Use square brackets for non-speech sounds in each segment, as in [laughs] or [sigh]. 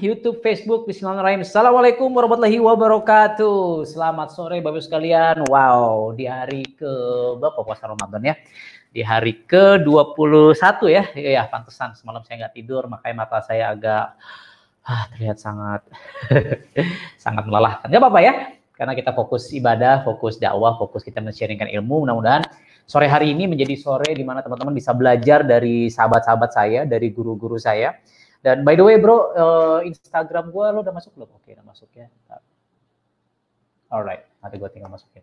YouTube, Facebook, Bismillahirrahmanirrahim. Assalamualaikum warahmatullahi wabarakatuh. Selamat sore Bapak sekalian. Wow, di hari ke berapa puasa Ramadan ya? Di hari ke-21 ya. Iya, ya, pantesan semalam saya nggak tidur, makanya mata saya agak ah, terlihat sangat [laughs] sangat melelahkan. Gak apa-apa ya, karena kita fokus ibadah, fokus dakwah, fokus kita men ilmu. Mudah-mudahan sore hari ini menjadi sore di mana teman-teman bisa belajar dari sahabat-sahabat saya, dari guru-guru saya dan by the way bro, uh, Instagram gue lo udah masuk belum? Oke, okay, udah masuk ya. Alright, nanti gue tinggal masukin.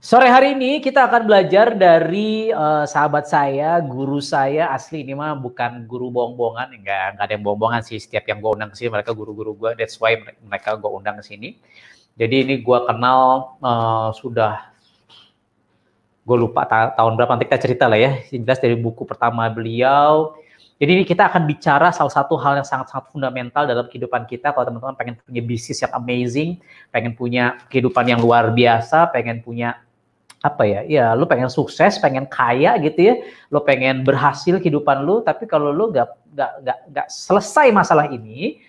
Sore hari ini kita akan belajar dari uh, sahabat saya, guru saya asli ini mah bukan guru bohong-bohongan, enggak, enggak ada yang bohong-bohongan sih. Setiap yang gue undang ke sini mereka guru-guru gue, that's why mereka gue undang ke sini. Jadi ini gue kenal uh, sudah gue lupa ta tahun berapa nanti kita cerita lah ya. Jelas dari buku pertama beliau, jadi ini kita akan bicara salah satu hal yang sangat-sangat fundamental dalam kehidupan kita. Kalau teman-teman pengen punya bisnis yang amazing, pengen punya kehidupan yang luar biasa, pengen punya apa ya? Ya, lu pengen sukses, pengen kaya gitu ya. Lu pengen berhasil kehidupan lu, tapi kalau lu gak, gak, gak, gak selesai masalah ini,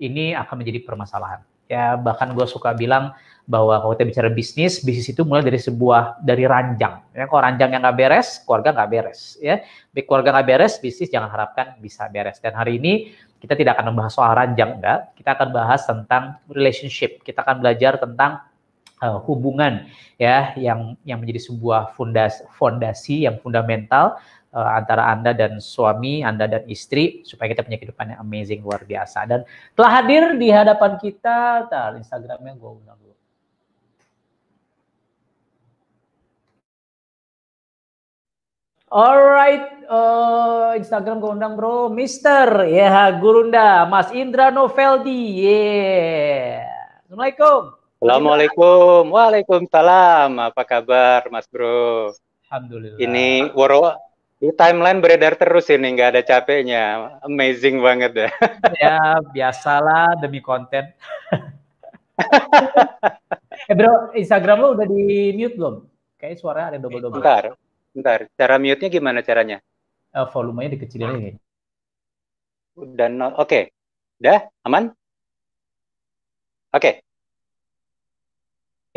ini akan menjadi permasalahan. Ya, bahkan gue suka bilang bahwa kalau kita bicara bisnis, bisnis itu mulai dari sebuah dari ranjang. Ya, kalau ranjang yang nggak beres, keluarga nggak beres. Ya, baik keluarga nggak beres, bisnis jangan harapkan bisa beres. Dan hari ini kita tidak akan membahas soal ranjang, enggak. Kita akan bahas tentang relationship. Kita akan belajar tentang uh, hubungan ya yang yang menjadi sebuah fondasi fondasi yang fundamental eh, antara Anda dan suami, Anda dan istri supaya kita punya kehidupan yang amazing luar biasa. Dan telah hadir di hadapan kita, tar Instagramnya gue undang dulu. Alright, uh, eh, Instagram gue undang bro, Mister, ya yeah, Gurunda, Mas Indra Noveldi, yeah. Assalamualaikum. Assalamualaikum, waalaikumsalam. Apa kabar, Mas Bro? Alhamdulillah. Ini waro, di timeline beredar terus ini, nggak ada capeknya. Amazing banget ya. [laughs] Ya biasalah demi konten. [laughs] eh bro, Instagram lo udah di mute belum? Kayaknya suaranya ada double double. Bentar, Bentar, cara mute-nya gimana caranya? Uh, volumenya dikecilin aja. Udah no, Oke. Okay. Udah? Aman? Oke.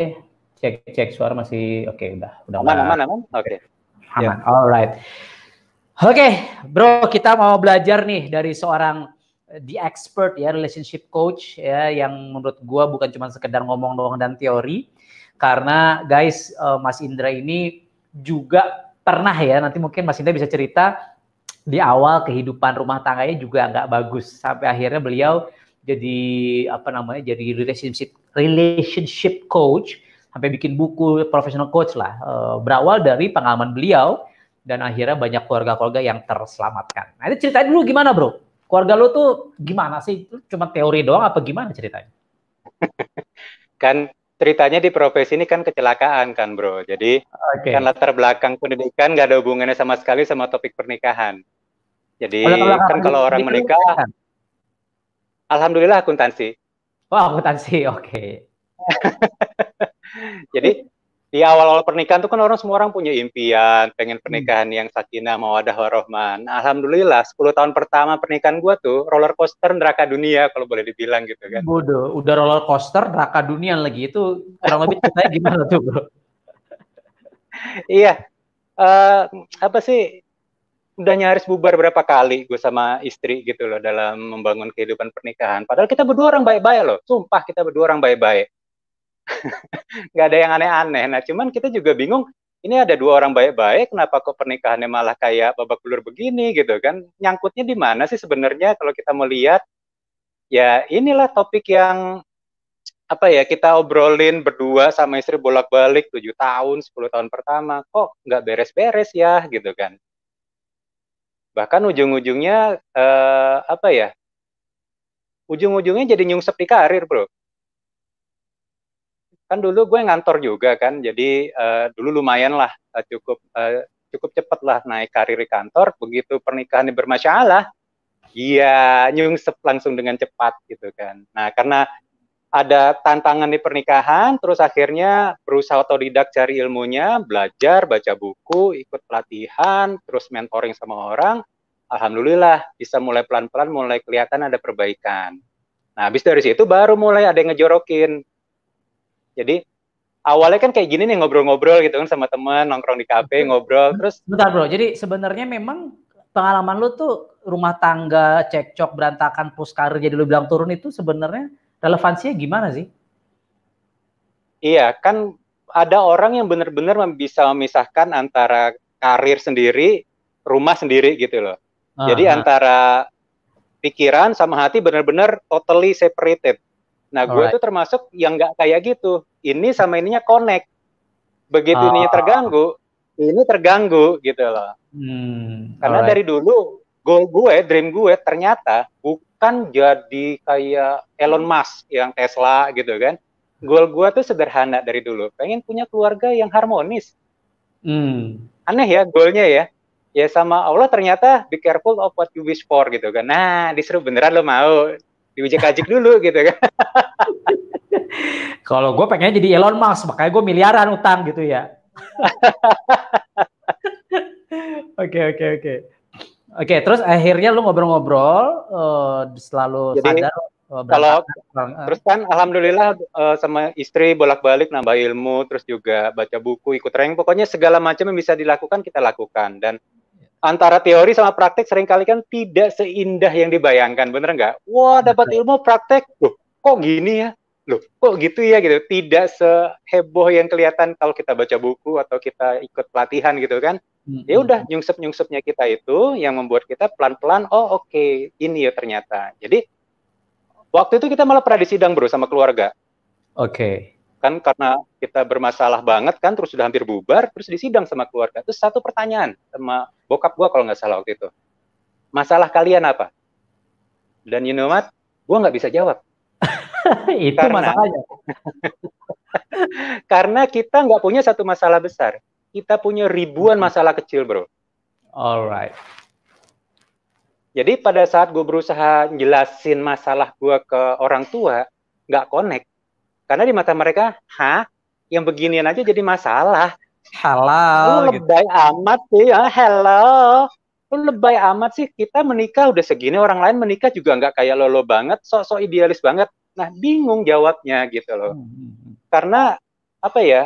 Okay. Eh, cek cek suara masih oke okay, udah udah aman aman aman. Oke. Okay. Aman. Yeah. Alright. Oke, okay, Bro, kita mau belajar nih dari seorang eh, the expert ya relationship coach ya yang menurut gua bukan cuma sekedar ngomong doang dan teori karena guys eh, Mas Indra ini juga pernah ya nanti mungkin Mas Indah bisa cerita di awal kehidupan rumah tangganya juga nggak bagus sampai akhirnya beliau jadi apa namanya jadi relationship relationship coach sampai bikin buku professional coach lah eh, berawal dari pengalaman beliau dan akhirnya banyak keluarga-keluarga yang terselamatkan. Nah itu ceritain dulu gimana bro? Keluarga lo tuh gimana sih? Cuma teori doang apa gimana ceritanya? [laughs] kan ceritanya di profesi ini kan kecelakaan kan bro. Jadi okay. kan latar belakang pendidikan nggak ada hubungannya sama sekali sama topik pernikahan. Jadi Olah, kan kalau orang menikah, pernikahan. alhamdulillah akuntansi. Wah oh, akuntansi, oke. Okay. [laughs] Jadi di awal-awal pernikahan tuh kan orang semua orang punya impian, pengen hmm. pernikahan hmm. yang sakinah, mawadah warohman. Nah, Alhamdulillah 10 tahun pertama pernikahan gua tuh roller coaster neraka dunia kalau boleh dibilang gitu kan. Bodoh, udah roller coaster neraka dunia lagi itu kurang lebih ceritanya gimana tuh, Bro? iya. Uh, apa sih udah nyaris bubar berapa kali gue sama istri gitu loh dalam membangun kehidupan pernikahan. Padahal kita berdua orang baik-baik loh. Sumpah kita berdua orang baik-baik. [laughs] nggak ada yang aneh-aneh. Nah, cuman kita juga bingung, ini ada dua orang baik-baik, kenapa kok pernikahannya malah kayak babak belur begini gitu kan? Nyangkutnya di mana sih sebenarnya kalau kita melihat? Ya inilah topik yang apa ya kita obrolin berdua sama istri bolak-balik tujuh tahun 10 tahun pertama kok nggak beres-beres ya gitu kan bahkan ujung-ujungnya eh, apa ya ujung-ujungnya jadi nyungsep di karir bro kan dulu gue ngantor juga kan jadi uh, dulu lumayan lah uh, cukup uh, cukup cepet lah naik karir di kantor begitu pernikahan bermasalah iya nyungsep langsung dengan cepat gitu kan nah karena ada tantangan di pernikahan terus akhirnya berusaha otodidak cari ilmunya belajar baca buku ikut pelatihan terus mentoring sama orang alhamdulillah bisa mulai pelan-pelan mulai kelihatan ada perbaikan nah habis dari situ baru mulai ada yang ngejorokin jadi awalnya kan kayak gini nih ngobrol-ngobrol gitu kan sama teman nongkrong di kafe ngobrol terus bentar bro jadi sebenarnya memang pengalaman lu tuh rumah tangga cekcok berantakan karir jadi lu bilang turun itu sebenarnya relevansinya gimana sih iya kan ada orang yang benar-benar bisa memisahkan antara karir sendiri rumah sendiri gitu loh Aha. jadi ah. antara pikiran sama hati benar-benar totally separated Nah, gue tuh termasuk yang nggak kayak gitu. Ini sama ininya connect. Begitu ah. ininya terganggu, ini terganggu gitu loh. Hmm. Karena Alright. dari dulu goal gue, dream gue ternyata bukan jadi kayak Elon Musk yang Tesla gitu kan. Goal gue tuh sederhana dari dulu. Pengen punya keluarga yang harmonis. Hmm. Aneh ya goalnya ya. Ya sama Allah ternyata be careful of what you wish for gitu kan. Nah, disuruh beneran lo mau diuji kajik dulu gitu kan. [laughs] Kalau gue pengennya jadi Elon Musk, makanya gue miliaran utang gitu ya. [laughs] Oke oke oke. Oke, terus akhirnya lu ngobrol-ngobrol uh, selalu jadi, sadar uh, kalau uh, terus kan alhamdulillah uh, sama istri bolak-balik nambah ilmu terus juga baca buku, ikut training, pokoknya segala macam yang bisa dilakukan kita lakukan dan antara teori sama praktek seringkali kan tidak seindah yang dibayangkan, bener nggak? Wah, dapat ilmu praktek, loh kok gini ya? Loh, kok gitu ya gitu? Tidak seheboh yang kelihatan kalau kita baca buku atau kita ikut pelatihan gitu kan. Ya udah nyungsep-nyungsepnya kita itu yang membuat kita pelan-pelan, oh oke, okay, ini ya ternyata. Jadi waktu itu kita malah pernah di sidang bro sama keluarga. Oke. Okay kan karena kita bermasalah banget kan terus sudah hampir bubar terus disidang sama keluarga terus satu pertanyaan sama bokap gue kalau nggak salah waktu itu masalah kalian apa dan you know what gue nggak bisa jawab [laughs] itu karena, masalahnya [laughs] karena kita nggak punya satu masalah besar kita punya ribuan hmm. masalah kecil bro alright jadi pada saat gue berusaha jelasin masalah gue ke orang tua nggak connect karena di mata mereka, hah, yang beginian aja jadi masalah. Halal. Lu gitu. lebay gitu. amat sih, ya. hello. Lu lebay amat sih, kita menikah udah segini, orang lain menikah juga nggak kayak lolo banget, sok-sok idealis banget. Nah, bingung jawabnya gitu loh. Hmm. hmm, hmm. Karena, apa ya,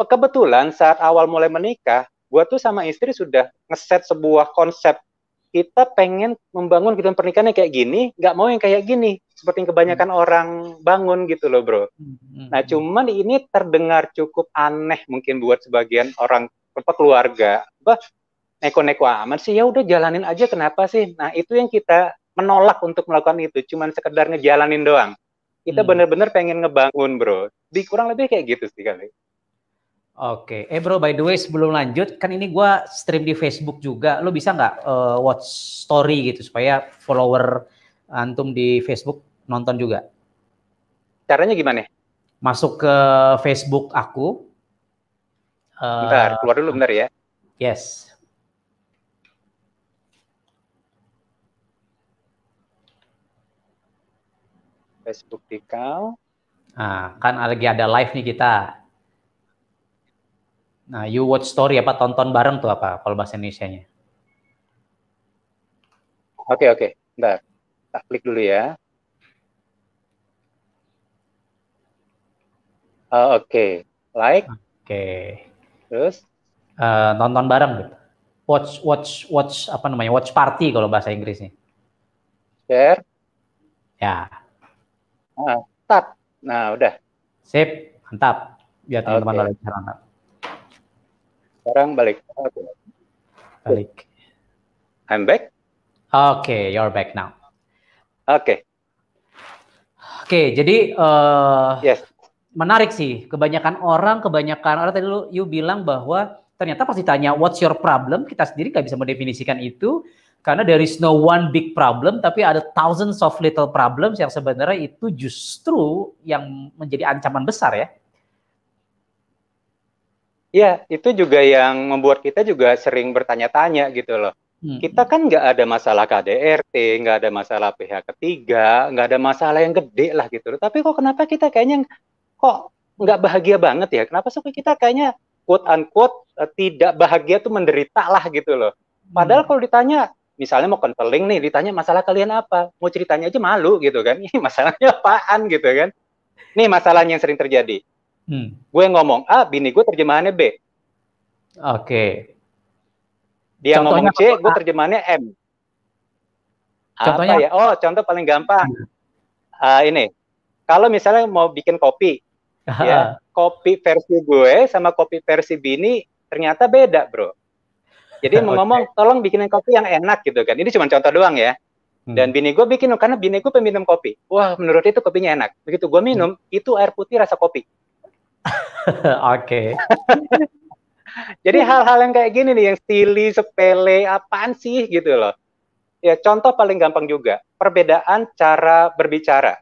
kebetulan saat awal mulai menikah, gue tuh sama istri sudah ngeset sebuah konsep kita pengen membangun kehidupan pernikahan kayak gini, nggak mau yang kayak gini seperti yang kebanyakan hmm. orang bangun gitu loh bro. Hmm. hmm nah hmm. cuman ini terdengar cukup aneh mungkin buat sebagian orang apa keluarga. Bah neko-neko aman sih ya udah jalanin aja kenapa sih? Nah itu yang kita menolak untuk melakukan itu. Cuman sekedar ngejalanin doang. Kita hmm. bener-bener pengen ngebangun bro. Di kurang lebih kayak gitu sih kali. Oke, okay. eh bro, by the way sebelum lanjut, kan ini gue stream di Facebook juga, lo bisa nggak uh, watch story gitu supaya follower antum di Facebook nonton juga. Caranya gimana? Masuk ke Facebook aku. Bentar, uh, keluar dulu bentar ya. Yes. Facebook Dikau. Nah, kan lagi ada live nih kita. Nah, you watch story apa tonton bareng tuh apa kalau bahasa Indonesia-nya? Oke, okay, oke. Okay. Bentar. Kita klik dulu ya. Uh, Oke, okay. like. Oke. Okay. Terus? Uh, nonton bareng gitu. Watch, watch, watch apa namanya? Watch party kalau bahasa Inggrisnya. Share. Ya. Nah, start. Nah, udah. Sip, mantap. Biar teman-teman okay. balik sekarang. Sekarang balik. Balik. I'm back. Okay, you're back now. Oke. Okay. Oke, okay, jadi uh, yes. menarik sih. Kebanyakan orang, kebanyakan orang tadi lu, you bilang bahwa ternyata pasti tanya, what's your problem, kita sendiri nggak bisa mendefinisikan itu karena there is no one big problem, tapi ada thousands of little problems yang sebenarnya itu justru yang menjadi ancaman besar ya. Ya, itu juga yang membuat kita juga sering bertanya-tanya gitu loh. Hmm. Kita kan nggak ada masalah KDRT, nggak ada masalah pihak ketiga, nggak ada masalah yang gede lah gitu. Tapi kok kenapa kita kayaknya kok nggak bahagia banget ya? Kenapa sih kita kayaknya quote unquote eh, tidak bahagia tuh menderita lah gitu loh. Padahal hmm. kalau ditanya misalnya mau konseling nih, ditanya masalah kalian apa, mau ceritanya aja malu gitu kan. [laughs] Ini masalahnya apaan gitu kan. Ini masalahnya yang sering terjadi. Hmm. Gue ngomong A, bini gue terjemahannya B. Oke. Okay. Dia contohnya ngomong C, gue terjemahannya M. Contohnya ya? Oh, contoh paling gampang. Uh, ini, kalau misalnya mau bikin kopi, [laughs] ya kopi versi gue sama kopi versi Bini ternyata beda, bro. Jadi [laughs] mau okay. ngomong, tolong bikinin kopi yang enak gitu kan. Ini cuma contoh doang ya. Hmm. Dan bini gue bikin karena bini gue peminum kopi. Wah, menurut itu kopinya enak. Begitu gue minum, hmm. itu air putih rasa kopi. [laughs] Oke. Jadi hal-hal yang kayak gini nih, yang silly, sepele, apaan sih gitu loh. Ya contoh paling gampang juga, perbedaan cara berbicara.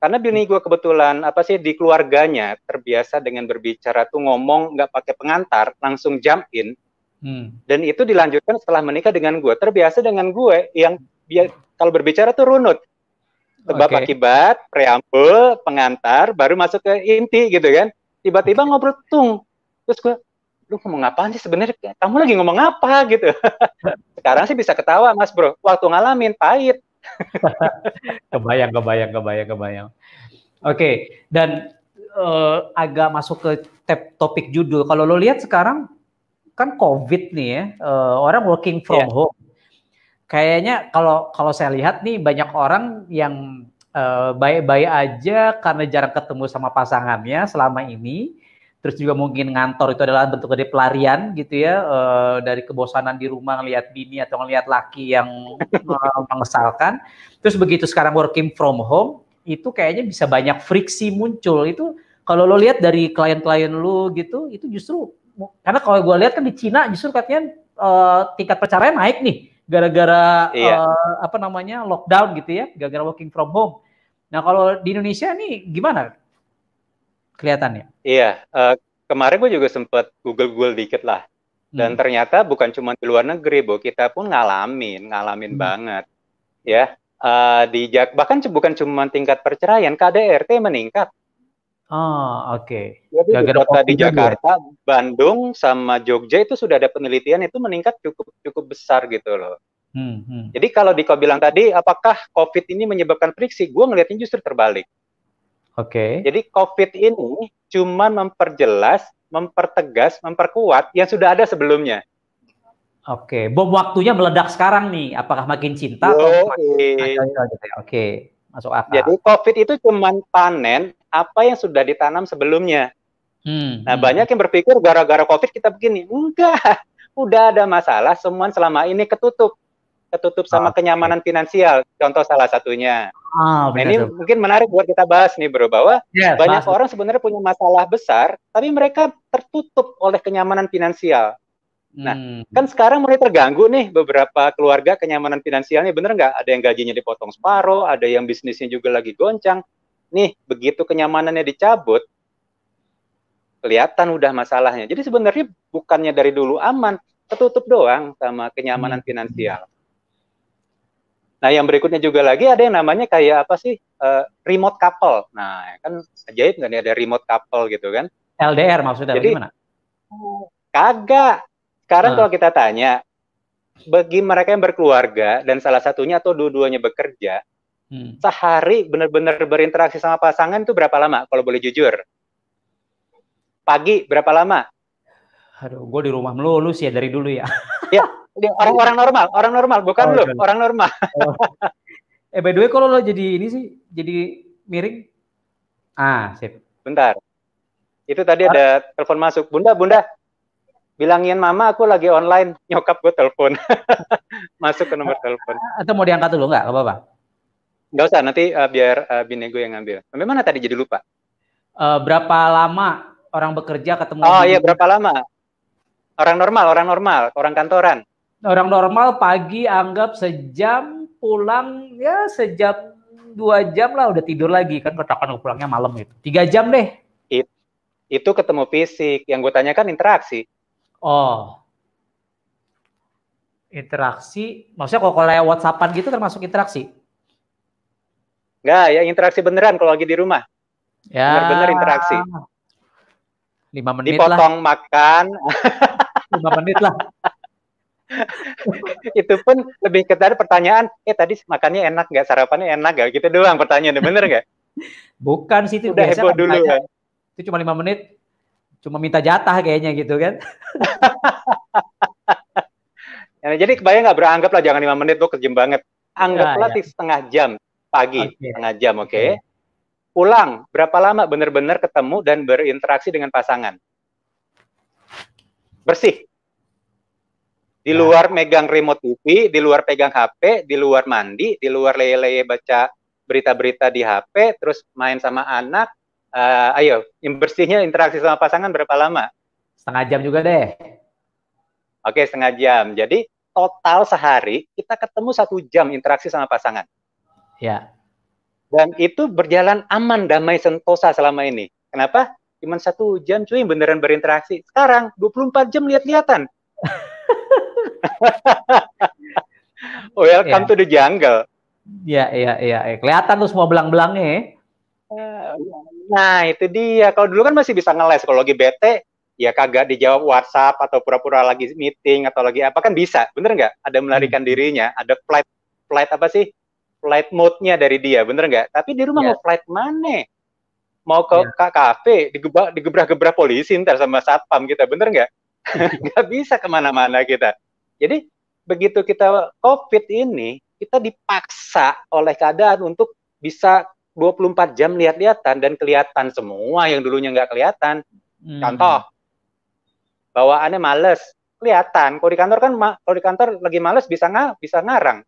Karena bini gue kebetulan apa sih di keluarganya terbiasa dengan berbicara tuh ngomong nggak pakai pengantar, langsung jump in. Hmm. Dan itu dilanjutkan setelah menikah dengan gue. Terbiasa dengan gue yang biar kalau berbicara tuh runut. Sebab okay. akibat, preambul, pengantar, baru masuk ke inti gitu kan. Tiba-tiba ngobrol tung. Terus gue, lu ngomong apaan sih sebenarnya kamu lagi ngomong apa gitu [laughs] sekarang sih bisa ketawa mas bro waktu ngalamin pahit [laughs] kebayang kebayang kebayang kebayang oke okay. dan uh, agak masuk ke tep, topik judul kalau lo lihat sekarang kan covid nih ya uh, orang working from yeah. home kayaknya kalau kalau saya lihat nih banyak orang yang eh, baik-baik uh, baik -baik aja karena jarang ketemu sama pasangannya selama ini terus juga mungkin ngantor itu adalah bentuk dari pelarian gitu ya e, dari kebosanan di rumah ngelihat bini atau ngelihat laki yang eh, mengesalkan terus begitu sekarang working from home itu kayaknya bisa banyak friksi muncul itu kalau lo lihat dari klien-klien lo gitu itu justru karena kalau gue lihat kan di Cina justru katanya e, tingkat perceraian naik nih gara-gara iya. e, apa namanya lockdown gitu ya gara-gara working from home nah kalau di Indonesia nih gimana kelihatan ya Iya, uh, kemarin gue juga sempat Google-Google dikit lah. Dan hmm. ternyata bukan cuma di luar negeri, Bu, kita pun ngalamin, ngalamin hmm. banget. Ya, uh, di Jak bahkan bukan cuma tingkat perceraian, KDRT meningkat. Oh, oke. Okay. Jadi di kota di ya? Jakarta, ya? Bandung sama Jogja itu sudah ada penelitian itu meningkat cukup cukup besar gitu loh. Hmm, hmm. Jadi kalau Diko bilang tadi, apakah COVID ini menyebabkan friksi? Gue ngeliatin justru terbalik. Oke. Okay. Jadi COVID ini cuma memperjelas, mempertegas, memperkuat yang sudah ada sebelumnya. Oke, okay. bom waktunya meledak sekarang nih. Apakah makin cinta Oke. atau makin okay. Gitu ya? Oke, masuk akal. Jadi COVID itu cuma panen apa yang sudah ditanam sebelumnya. Hmm, nah, hmm. banyak yang berpikir gara-gara COVID kita begini. Enggak, [laughs] udah ada masalah semua selama ini ketutup ketutup sama kenyamanan finansial. Contoh salah satunya. Oh, nah, ini mungkin menarik buat kita bahas nih bro bahwa yes, iya, banyak bahas. orang sebenarnya punya masalah besar tapi mereka tertutup oleh kenyamanan finansial. Nah, hmm. kan sekarang mulai terganggu nih beberapa keluarga kenyamanan finansialnya bener nggak? Ada yang gajinya dipotong separuh, ada yang bisnisnya juga lagi goncang. Nih, begitu kenyamanannya dicabut, kelihatan udah masalahnya. Jadi sebenarnya bukannya dari dulu aman, tertutup doang sama kenyamanan hmm. finansial. Nah, yang berikutnya juga lagi ada yang namanya kayak apa sih? Uh, remote couple. Nah, kan ajaib nggak nih ada remote couple gitu kan? LDR maksudnya Jadi, gimana? Kagak. Sekarang hmm. kalau kita tanya, bagi mereka yang berkeluarga dan salah satunya atau dua-duanya bekerja, hmm. sehari benar-benar berinteraksi sama pasangan itu berapa lama? Kalau boleh jujur. Pagi berapa lama? Aduh, gue di rumah melulu sih ya dari dulu ya. ya, [laughs] orang-orang normal, orang normal, bukan oh, lo, okay. Iya. orang normal. [laughs] Oh. Eh by the way kalau lo jadi ini sih jadi miring. Ah, sip. Bentar. Itu tadi ah. ada telepon masuk. Bunda, Bunda. Bilangin mama aku lagi online, nyokap gue telepon. [laughs] masuk ke nomor telepon. Atau mau diangkat dulu nggak? Gak apa-apa. Gak usah, nanti uh, biar uh, bini gue yang ngambil. Sampai mana tadi jadi lupa? Uh, berapa lama orang bekerja ketemu? Oh iya, berapa lama? Orang normal, orang normal, orang kantoran orang normal pagi anggap sejam pulang ya sejam dua jam lah udah tidur lagi kan katakan pulangnya malam itu tiga jam deh It, itu ketemu fisik yang gue tanyakan interaksi oh interaksi maksudnya kalau lewat WhatsAppan gitu termasuk interaksi Enggak, ya interaksi beneran kalau lagi di rumah. Ya. Bener-bener interaksi. Lima menit Dipotong lah. makan. Lima menit lah. [laughs] [laughs] itu pun lebih ke pertanyaan, eh tadi makannya enak nggak, sarapannya enak nggak, gitu doang pertanyaan, bener nggak? Bukan sih itu Udah biasa heboh dulu kan. Itu cuma lima menit, cuma minta jatah kayaknya gitu kan. nah, [laughs] jadi kebayang nggak beranggap lah jangan lima menit tuh kejem banget. Anggaplah ya, ya. setengah jam pagi, okay. setengah jam, oke? Okay? Okay. Pulang berapa lama benar-benar ketemu dan berinteraksi dengan pasangan? Bersih. Di nah. luar megang remote TV, di luar pegang HP, di luar mandi, di luar lele leye baca berita-berita di HP, terus main sama anak. Uh, ayo, bersihnya interaksi sama pasangan berapa lama? Setengah jam juga deh. Oke, setengah jam. Jadi total sehari kita ketemu satu jam interaksi sama pasangan. Ya. Dan itu berjalan aman, damai, sentosa selama ini. Kenapa? Cuman satu jam cuy beneran berinteraksi. Sekarang 24 jam lihat-lihatan. [laughs] [laughs] Welcome yeah. to the jungle. Iya, iya, iya. Ya. Kelihatan tuh semua belang-belangnya. Ya. Eh, nah, itu dia. Kalau dulu kan masih bisa ngeles. Kalau lagi bete, ya kagak dijawab WhatsApp atau pura-pura lagi meeting atau lagi apa kan bisa. Bener nggak? Ada melarikan hmm. dirinya. Ada flight, flight apa sih? Flight mode-nya dari dia. Bener nggak? Tapi di rumah yeah. mau flight mana? Mau ke yeah. kafe, gebrak gebrak polisi ntar sama satpam kita. Bener nggak? [laughs] nggak bisa kemana-mana kita. Jadi begitu kita COVID ini, kita dipaksa oleh keadaan untuk bisa 24 jam lihat-lihatan dan kelihatan semua yang dulunya nggak kelihatan. Hmm. Contoh, bawaannya males, kelihatan. Kalau di kantor kan, kalau di kantor lagi males bisa nggak, bisa ngarang.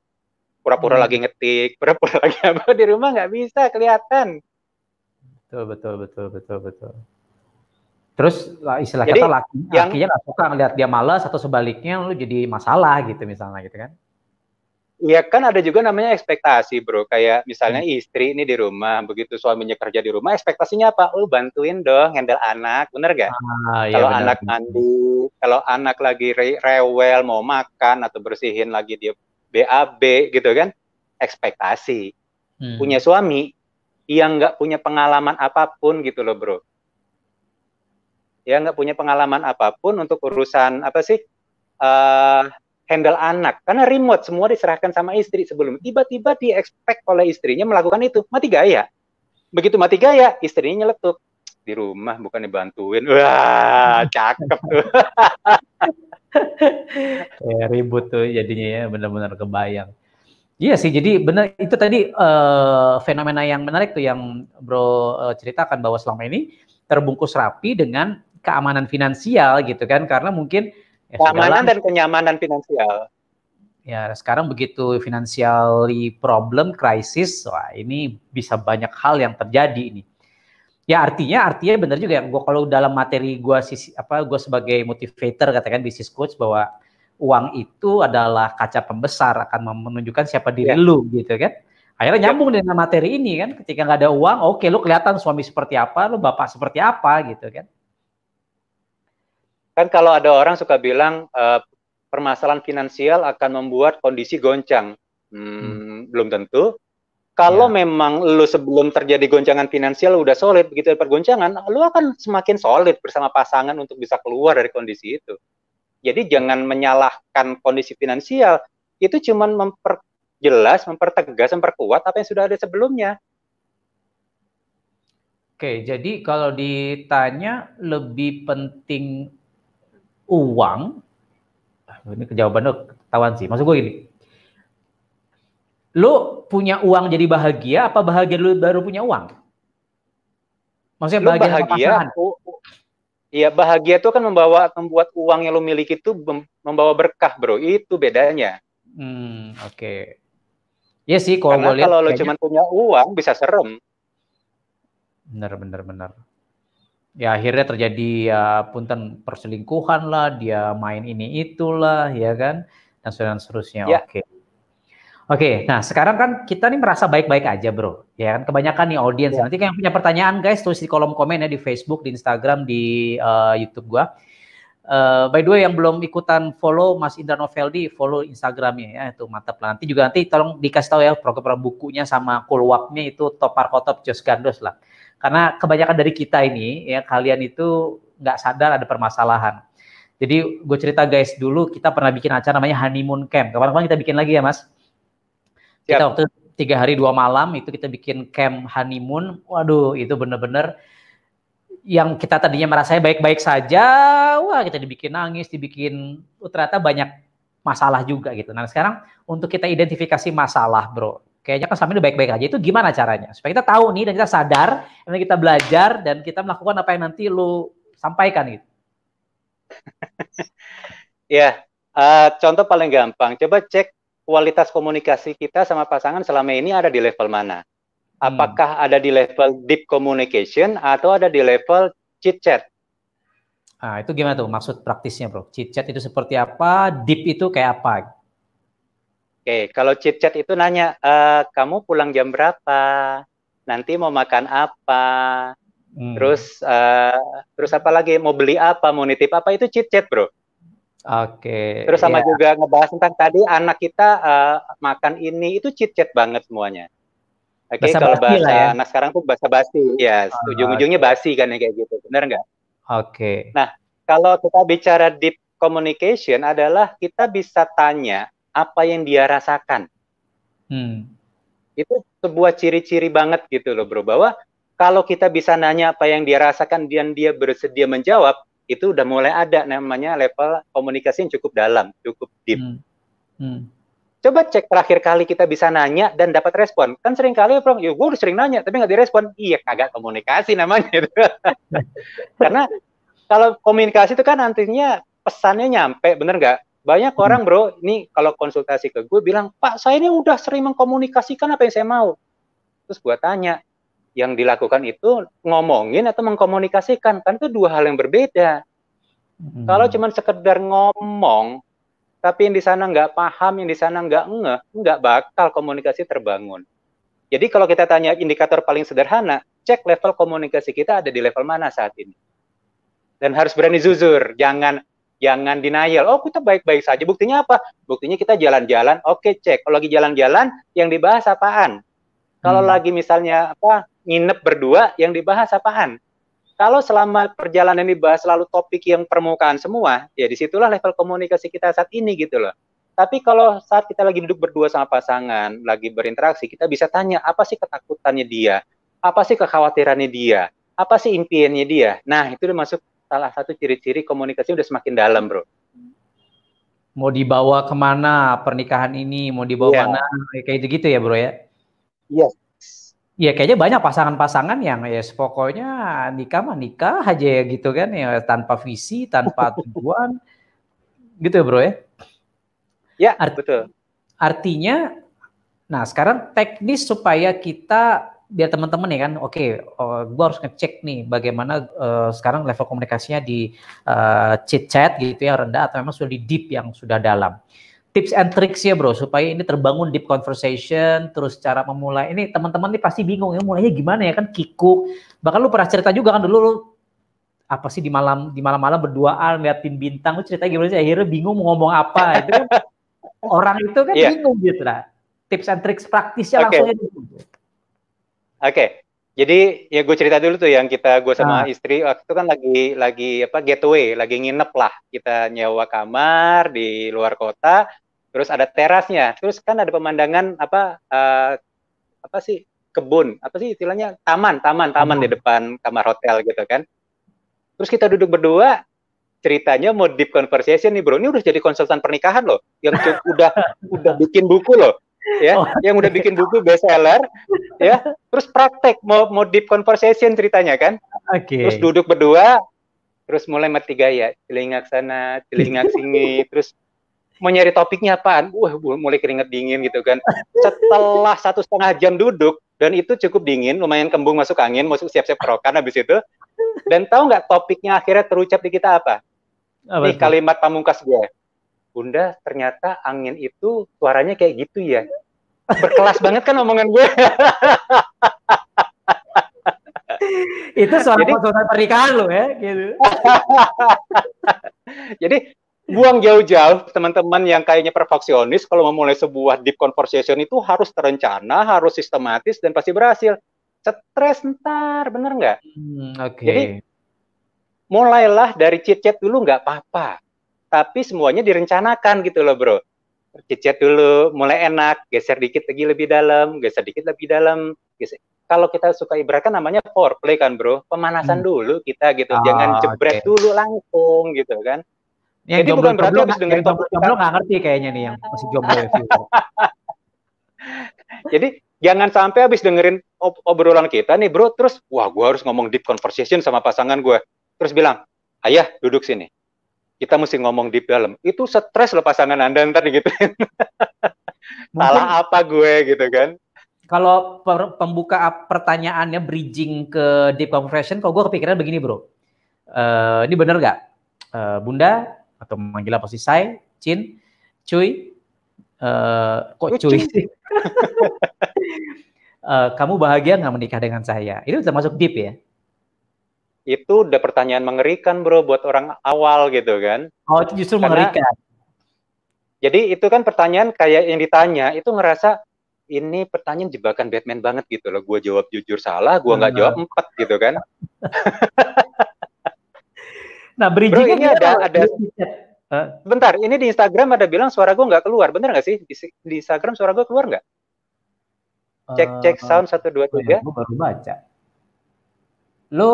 Pura-pura hmm. lagi ngetik, pura-pura [laughs] lagi apa di rumah nggak bisa kelihatan. Betul, betul, betul, betul, betul. Terus istilah jadi, kata laki, yang, lakinya gak suka ngeliat dia males atau sebaliknya lu jadi masalah gitu misalnya gitu kan? Iya kan ada juga namanya ekspektasi bro. Kayak misalnya hmm. istri ini di rumah, begitu suaminya kerja di rumah, ekspektasinya apa? Lu oh, bantuin dong handle anak, bener gak? Ah, iya, kalau anak mandi, kalau anak lagi re rewel mau makan atau bersihin lagi dia BAB gitu kan? Ekspektasi. Hmm. Punya suami yang nggak punya pengalaman apapun gitu loh bro ya nggak punya pengalaman apapun untuk urusan apa sih uh, handle anak karena remote semua diserahkan sama istri sebelum tiba-tiba di expect oleh istrinya melakukan itu mati gaya begitu mati gaya istrinya nyeletuk di rumah bukan dibantuin wah cakep [laughs] ya, ribut tuh jadinya ya benar-benar kebayang Iya sih, jadi benar itu tadi uh, fenomena yang menarik tuh yang Bro uh, ceritakan bahwa selama ini terbungkus rapi dengan keamanan finansial gitu kan karena mungkin ya, keamanan segala, dan kenyamanan finansial. Ya, sekarang begitu finansial problem krisis, wah ini bisa banyak hal yang terjadi ini. Ya artinya artinya benar juga ya gua kalau dalam materi gua sisi apa gua sebagai motivator katakan bisnis coach bahwa uang itu adalah kaca pembesar akan menunjukkan siapa diri ya. lu gitu kan. Akhirnya ya. nyambung ya. dengan materi ini kan ketika nggak ada uang, oke okay, lu kelihatan suami seperti apa, lu bapak seperti apa gitu kan kan kalau ada orang suka bilang uh, permasalahan finansial akan membuat kondisi goncang. Hmm, hmm. belum tentu. Kalau ya. memang lu sebelum terjadi goncangan finansial udah solid, begitu ada pergoncangan, lu akan semakin solid bersama pasangan untuk bisa keluar dari kondisi itu. Jadi jangan menyalahkan kondisi finansial, itu cuma memperjelas, mempertegas, memperkuat apa yang sudah ada sebelumnya. Oke, jadi kalau ditanya lebih penting uang ah, ini kejawaban lo ketahuan sih. Maksud gue gini. Lu punya uang jadi bahagia apa bahagia lu baru punya uang? Maksudnya lu bahagia, bahagia Iya, bahagia itu kan membawa membuat uang yang lu miliki itu membawa berkah, Bro. Itu bedanya. Hmm, oke. Okay. Ya sih kalau Karena kalau lihat, lu cuma punya uang bisa serem. Bener, bener, bener ya akhirnya terjadi ya punten perselingkuhan lah dia main ini itulah ya kan dan seterusnya ya. oke oke nah sekarang kan kita nih merasa baik-baik aja bro ya kan kebanyakan nih audiens ya. nanti yang punya pertanyaan guys tulis di kolom komen ya di Facebook di Instagram di uh, YouTube gua Uh, by the way yang belum ikutan follow Mas Indra Noveldi follow Instagramnya ya itu mantap lah nanti juga nanti tolong dikasih tahu ya program-program bukunya sama kulwaknya itu Topar Kotop Jos Gandos lah karena kebanyakan dari kita ini ya kalian itu nggak sadar ada permasalahan. Jadi gue cerita guys dulu kita pernah bikin acara namanya honeymoon camp. Kapan-kapan kita bikin lagi ya mas. Siap. Kita waktu tiga hari dua malam itu kita bikin camp honeymoon. Waduh itu bener-bener yang kita tadinya merasa baik-baik saja, wah kita dibikin nangis, dibikin oh, ternyata banyak masalah juga gitu. Nah sekarang untuk kita identifikasi masalah bro, kayaknya kan selama ini baik-baik aja itu gimana caranya supaya kita tahu nih dan kita sadar dan kita belajar dan kita melakukan apa yang nanti lu sampaikan gitu [laughs] ya uh, contoh paling gampang coba cek kualitas komunikasi kita sama pasangan selama ini ada di level mana hmm. apakah hmm. ada di level deep communication atau ada di level chit chat ah itu gimana tuh maksud praktisnya bro chit chat itu seperti apa deep itu kayak apa Oke, kalau chit chat itu nanya, e, kamu pulang jam berapa? Nanti mau makan apa? Hmm. Terus uh, terus apa lagi? Mau beli apa? Mau nitip apa? Itu chit chat, Bro. Oke. Okay, Terus sama yeah. juga ngebahas tentang tadi anak kita uh, makan ini itu chat banget semuanya. Oke, okay, kalau bahasa ya. anak sekarang tuh bahasa basi, ya yes, oh, ah, ujung-ujungnya okay. basi kan ya kayak gitu, benar nggak? Oke. Okay. Nah, kalau kita bicara deep communication adalah kita bisa tanya apa yang dia rasakan. Hmm. Itu sebuah ciri-ciri banget gitu loh bro, bahwa kalau kita bisa nanya apa yang dia rasakan dan dia bersedia menjawab, itu udah mulai ada namanya level komunikasi yang cukup dalam, cukup deep. Hmm. Hmm. Coba cek terakhir kali kita bisa nanya dan dapat respon. Kan sering kali bro, ya gue harus sering nanya tapi nggak direspon. Iya kagak komunikasi namanya. [laughs] Karena kalau komunikasi itu kan nantinya pesannya nyampe, bener nggak? Banyak hmm. orang bro, ini kalau konsultasi ke gue bilang, Pak saya ini udah sering mengkomunikasikan apa yang saya mau. Terus gue tanya, yang dilakukan itu ngomongin atau mengkomunikasikan, kan itu dua hal yang berbeda. Hmm. Kalau cuma sekedar ngomong, tapi yang di sana nggak paham, yang di sana nggak ngeh, nggak bakal komunikasi terbangun. Jadi kalau kita tanya indikator paling sederhana, cek level komunikasi kita ada di level mana saat ini. Dan harus berani zuzur, jangan jangan denial. Oh, kita baik-baik saja. Buktinya apa? Buktinya kita jalan-jalan. Oke, cek. Kalau lagi jalan-jalan, yang dibahas apaan? Kalau hmm. lagi misalnya apa nginep berdua, yang dibahas apaan? Kalau selama perjalanan bahas selalu topik yang permukaan semua, ya disitulah level komunikasi kita saat ini gitu loh. Tapi kalau saat kita lagi duduk berdua sama pasangan, lagi berinteraksi, kita bisa tanya apa sih ketakutannya dia, apa sih kekhawatirannya dia, apa sih impiannya dia. Nah, itu udah masuk salah satu ciri-ciri komunikasi udah semakin dalam, bro. Mau dibawa kemana pernikahan ini, mau dibawa yeah. mana, kayak gitu ya, bro ya? Iya. Yeah. Iya, kayaknya banyak pasangan-pasangan yang ya pokoknya nikah mah nikah aja ya gitu kan ya tanpa visi, tanpa [laughs] tujuan, gitu ya, bro ya? Ya, Art betul. Artinya, nah sekarang teknis supaya kita biar teman-teman ya kan, oke, okay, uh, eh, gue harus ngecek nih bagaimana uh, sekarang level komunikasinya di uh, chit chat gitu ya rendah atau memang sudah di deep yang sudah dalam. Tips and tricks ya bro supaya ini terbangun deep conversation, terus cara memulai ini teman-teman nih pasti bingung ya mulainya gimana ya kan kikuk. Bahkan lu pernah cerita juga kan dulu lu apa sih di malam di malam-malam berduaan liatin bintang lu cerita gimana sih akhirnya bingung mau ngomong apa itu kan [laughs] orang itu kan yeah. bingung gitu lah. Tips and tricks praktisnya okay. langsung aja. Gitu okay. jadi ya gue cerita dulu tuh yang kita gue sama nah. istri waktu itu kan lagi lagi apa getaway, lagi nginep lah. Kita nyewa kamar di luar kota, terus ada terasnya, terus kan ada pemandangan apa uh, apa sih kebun, apa sih istilahnya taman, taman, taman hmm. di depan kamar hotel gitu kan. Terus kita duduk berdua, ceritanya mau deep conversation nih bro ini udah jadi konsultan pernikahan loh yang udah [laughs] udah bikin buku loh ya oh. yang udah bikin buku bestseller ya terus praktek mau mau deep conversation ceritanya kan okay. terus duduk berdua terus mulai mati gaya celingak sana celingak sini [laughs] terus mau nyari topiknya apaan wah mulai keringet dingin gitu kan setelah satu setengah jam duduk dan itu cukup dingin lumayan kembung masuk angin masuk siap-siap kerokan habis itu dan tahu nggak topiknya akhirnya terucap di kita apa? Ini kalimat pamungkas gue Bunda ternyata angin itu suaranya kayak gitu ya. Berkelas banget kan omongan gue. itu soal jadi, pernikahan lo ya gitu. [laughs] jadi buang jauh-jauh teman-teman yang kayaknya perfeksionis kalau memulai sebuah deep conversation itu harus terencana, harus sistematis dan pasti berhasil. Stres ntar, bener nggak? Hmm, Oke. Okay. Jadi mulailah dari chat chat dulu nggak apa-apa tapi semuanya direncanakan gitu loh bro cicet dulu mulai enak geser dikit lagi lebih dalam geser dikit lebih dalam geser. kalau kita suka kan namanya foreplay kan bro pemanasan hmm. dulu kita gitu oh, jangan jebret okay. dulu langsung gitu kan yang Jadi bukan berarti jomblo, dengerin jomblo, jomblo gak ngerti kayaknya nih yang masih jomblo ya. [laughs] Jadi jangan sampai habis dengerin ob obrolan kita nih bro, terus wah gue harus ngomong deep conversation sama pasangan gue. Terus bilang, ayah duduk sini kita mesti ngomong di dalam. Itu stres loh pasangan Anda ntar gitu. [laughs] Salah apa gue gitu kan. Kalau per, pembuka pertanyaannya bridging ke deep conversation, kalau gue kepikiran begini bro. Uh, ini bener gak? Uh, eh, bunda, atau manggil apa sih? Saya, Cin, Cuy, uh, eh, kok Cuy cuy. uh, kamu bahagia nggak menikah dengan saya? Itu udah masuk deep ya? itu udah pertanyaan mengerikan bro buat orang awal gitu kan. Oh itu justru Karena, mengerikan. Jadi itu kan pertanyaan kayak yang ditanya itu ngerasa ini pertanyaan jebakan Batman banget gitu loh. Gue jawab jujur salah, gue nggak jawab empat gitu kan. [laughs] nah bridging bro, kan ini ada ada. Kan? Bentar, ini di Instagram ada bilang suara gue nggak keluar, bener nggak sih? Di, di Instagram suara gue keluar nggak? Cek cek eh, sound satu dua tiga. Gue baru baca. Lo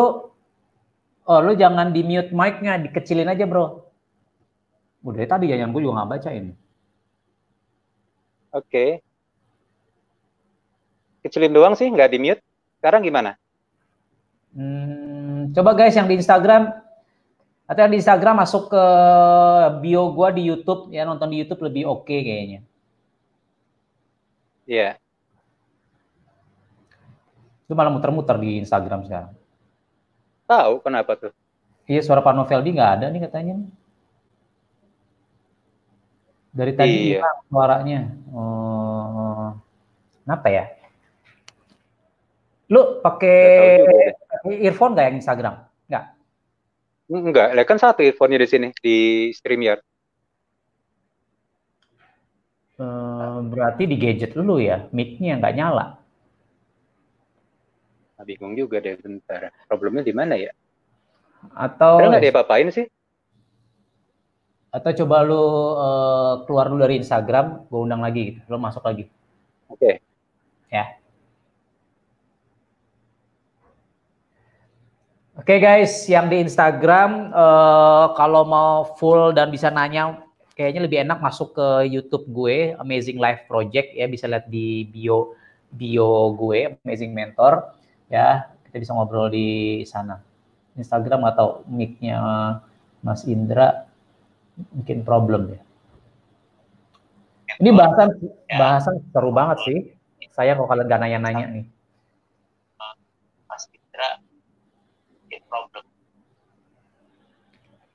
Oh, lu jangan di mute mic-nya, dikecilin aja, Bro. Udah tadi ya yang gue juga nggak bacain. Oke. Okay. Kecilin doang sih, nggak di mute. Sekarang gimana? Hmm, coba guys yang di Instagram atau yang di Instagram masuk ke bio gua di YouTube ya nonton di YouTube lebih oke okay kayaknya. Iya. Yeah. Itu malah muter-muter di Instagram sekarang. Tahu kenapa tuh? Iya suara Pak Noveldi nggak ada nih katanya. Dari tadi iya. suaranya. Oh, kenapa ya? Lu pakai earphone nggak yang Instagram? Nggak. Enggak, mm, kan satu earphone di sini di StreamYard. Eh, berarti di gadget lu ya, mic-nya nggak nyala bingung juga deh bentar. Problemnya di mana ya? Atau Karena nggak dia papain sih? Atau coba lu uh, keluar dulu dari Instagram, gue undang lagi gitu. Lu masuk lagi. Oke. Okay. Ya. Oke okay guys, yang di Instagram uh, kalau mau full dan bisa nanya, kayaknya lebih enak masuk ke YouTube gue, Amazing Life Project ya bisa lihat di bio bio gue, Amazing Mentor ya kita bisa ngobrol di sana Instagram atau mic-nya Mas Indra mungkin problem ya ini bahasan bahasan seru banget sih saya kalau kalian gak nanya-nanya nih Mas Indra mungkin problem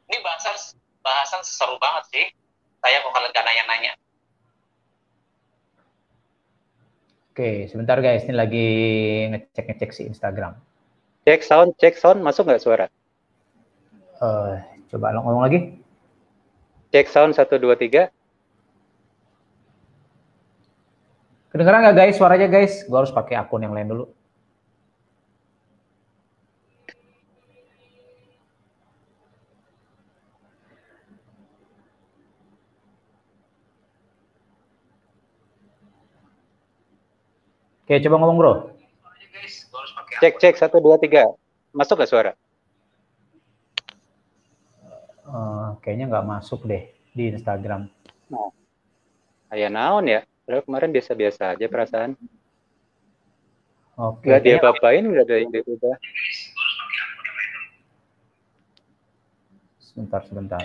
ini bahasan bahasan seru banget sih saya kalau kalian gak nanya-nanya Oke, sebentar guys, ini lagi ngecek-ngecek si Instagram. Cek sound, cek sound, masuk nggak suara? Uh, coba lo ngomong lagi. Cek sound satu dua tiga. Kedengeran nggak guys suaranya guys? Gue harus pakai akun yang lain dulu. Oke, coba ngomong bro. Cek cek satu dua tiga. Masuk gak suara? Uh, kayaknya nggak masuk deh di Instagram. Nah, ayah naon ya? Padahal kemarin biasa-biasa aja perasaan. Oke. Gak dia bapain, nggak ada yang dia Sebentar, sebentar.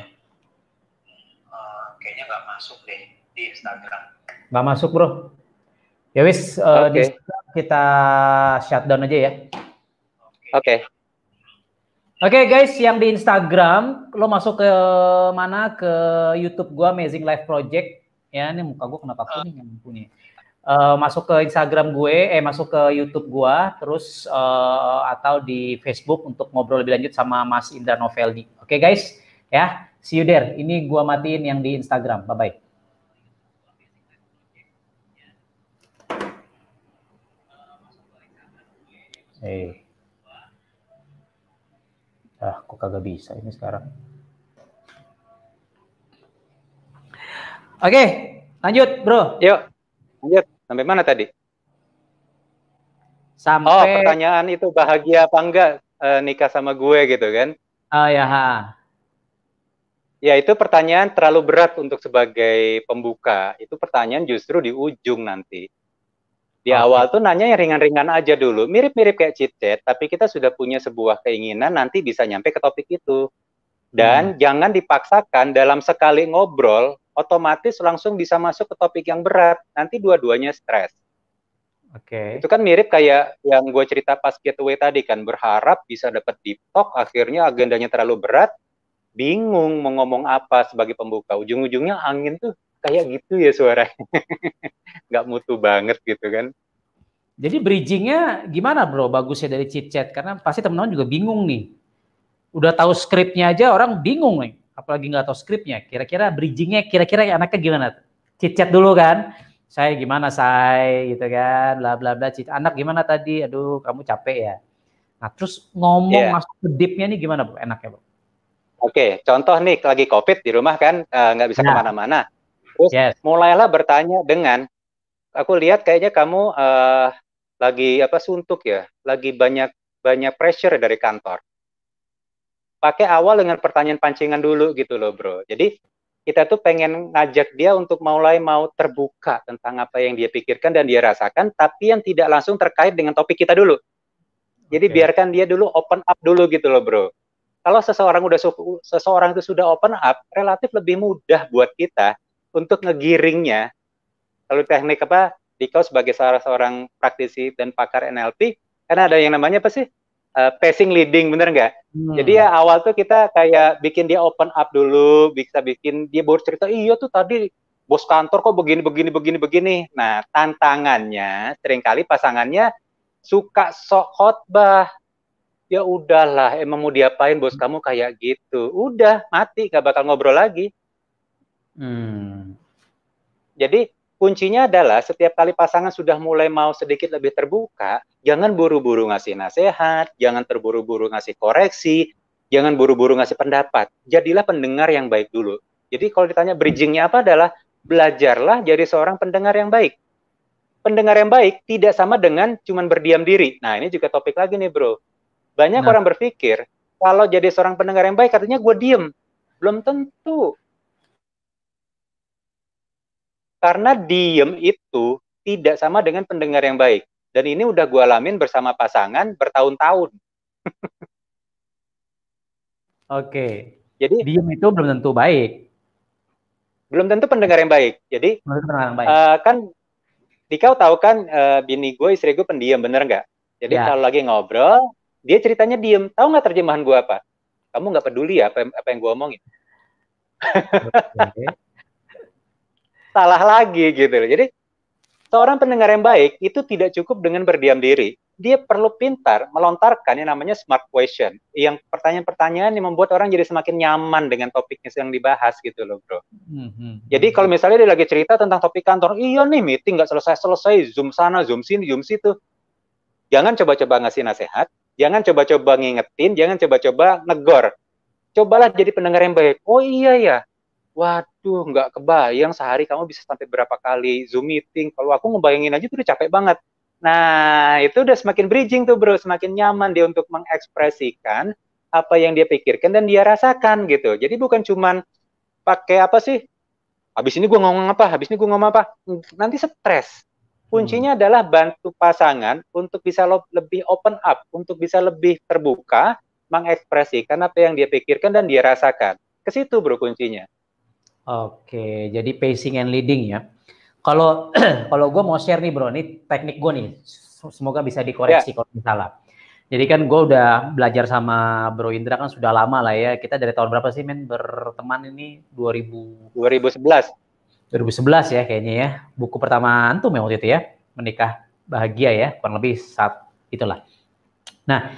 Uh, kayaknya nggak masuk deh di Instagram. Nggak masuk bro. Ya wis uh, kita shutdown aja ya. Oke. Okay. Oke okay, guys, yang di Instagram lo masuk ke mana ke YouTube gua Amazing Life Project. Ya, ini muka gua kenapa kuning yang punya. Uh, eh, masuk ke Instagram gue, eh masuk ke YouTube gue, terus uh, atau di Facebook untuk ngobrol lebih lanjut sama Mas Indra Noveldi. Oke okay, guys, ya, see you there. Ini gue matiin yang di Instagram. Bye bye. Eh. Ah, kok kagak bisa ini sekarang. Oke, lanjut, Bro. Yuk. Lanjut. Sampai mana tadi? Sampai Oh, pertanyaan itu bahagia apa enggak e, nikah sama gue gitu kan? Oh ya, ha. Ya, itu pertanyaan terlalu berat untuk sebagai pembuka. Itu pertanyaan justru di ujung nanti. Di okay. awal tuh nanya yang ringan-ringan aja dulu, mirip-mirip kayak chit chat, tapi kita sudah punya sebuah keinginan nanti bisa nyampe ke topik itu. Dan hmm. jangan dipaksakan dalam sekali ngobrol, otomatis langsung bisa masuk ke topik yang berat. Nanti dua-duanya stres. Oke. Okay. Itu kan mirip kayak yang gue cerita pas getaway tadi kan berharap bisa dapat deep talk, akhirnya agendanya terlalu berat, bingung mau ngomong apa sebagai pembuka. Ujung-ujungnya angin tuh kayak gitu ya suaranya [laughs] nggak mutu banget gitu kan jadi bridgingnya gimana bro bagusnya dari chit chat karena pasti teman-teman juga bingung nih udah tahu skripnya aja orang bingung nih apalagi nggak tahu skripnya kira-kira bridgingnya kira-kira anaknya gimana chit chat dulu kan saya gimana saya gitu kan bla bla bla cita anak gimana tadi aduh kamu capek ya nah terus ngomong yeah. masuk ke deepnya nih gimana bro enaknya bro oke okay, contoh nih lagi covid di rumah kan eh, nggak uh, bisa nah. kemana-mana Terus yes. mulailah bertanya dengan aku lihat kayaknya kamu uh, lagi apa suntuk ya, lagi banyak banyak pressure dari kantor. Pakai awal dengan pertanyaan pancingan dulu gitu loh, Bro. Jadi kita tuh pengen ngajak dia untuk mulai mau terbuka tentang apa yang dia pikirkan dan dia rasakan, tapi yang tidak langsung terkait dengan topik kita dulu. Jadi okay. biarkan dia dulu open up dulu gitu loh, Bro. Kalau seseorang udah seseorang itu sudah open up, relatif lebih mudah buat kita untuk ngegiringnya lalu teknik apa Dikau sebagai seorang seorang praktisi dan pakar NLP karena ada yang namanya apa sih uh, pacing leading bener nggak hmm. jadi ya awal tuh kita kayak bikin dia open up dulu bisa bikin dia baru cerita iya tuh tadi bos kantor kok begini begini begini begini nah tantangannya seringkali pasangannya suka sok khotbah ya udahlah emang mau diapain bos kamu kayak gitu udah mati gak bakal ngobrol lagi Hmm. Jadi kuncinya adalah setiap kali pasangan sudah mulai mau sedikit lebih terbuka, jangan buru-buru ngasih nasihat, jangan terburu-buru ngasih koreksi, jangan buru-buru ngasih pendapat. Jadilah pendengar yang baik dulu. Jadi kalau ditanya bridgingnya apa adalah belajarlah jadi seorang pendengar yang baik. Pendengar yang baik tidak sama dengan cuman berdiam diri. Nah ini juga topik lagi nih bro. Banyak nah. orang berpikir kalau jadi seorang pendengar yang baik katanya gue diem. Belum tentu karena diem itu tidak sama dengan pendengar yang baik. Dan ini udah gue alamin bersama pasangan bertahun-tahun. [laughs] Oke. Jadi diem itu belum tentu baik. Belum tentu pendengar yang baik. Jadi yang baik. Uh, kan Dikau tahu kan uh, bini gue istri gue pendiam bener nggak? Jadi ya. kalau lagi ngobrol dia ceritanya diem. Tahu nggak terjemahan gue apa? Kamu nggak peduli ya apa, apa yang gue omongin? salah lagi gitu loh. Jadi seorang pendengar yang baik itu tidak cukup dengan berdiam diri. Dia perlu pintar melontarkan yang namanya smart question. Yang pertanyaan-pertanyaan yang membuat orang jadi semakin nyaman dengan topiknya yang dibahas gitu loh bro. Mm-hmm. Jadi hmm, kalau hmm. misalnya dia lagi cerita tentang topik kantor, iya nih meeting nggak selesai-selesai, zoom sana, zoom sini, zoom situ. Jangan coba-coba ngasih nasihat, jangan coba-coba ngingetin, jangan coba-coba negor. Cobalah jadi pendengar yang baik. Oh iya ya, Wah, Tuh nggak kebayang sehari kamu bisa sampai berapa kali Zoom meeting. Kalau aku ngebayangin aja tuh udah capek banget. Nah, itu udah semakin bridging tuh bro, semakin nyaman dia untuk mengekspresikan apa yang dia pikirkan dan dia rasakan gitu. Jadi bukan cuman pakai apa sih, habis ini gue ngomong apa, habis ini gue ngomong apa, nanti stres. Kuncinya hmm. adalah bantu pasangan untuk bisa lebih open up, untuk bisa lebih terbuka, mengekspresikan apa yang dia pikirkan dan dia rasakan. Ke situ bro kuncinya. Oke, jadi pacing and leading ya. Kalau [clears throat] kalau gue mau share nih bro, ini teknik gue nih. Semoga bisa dikoreksi yeah. kalau salah. Jadi kan gue udah belajar sama Bro Indra kan sudah lama lah ya. Kita dari tahun berapa sih men berteman ini? 2000 2011. 2011 ya kayaknya ya. Buku pertama antum ya waktu itu ya, menikah bahagia ya, kurang lebih saat itulah. Nah,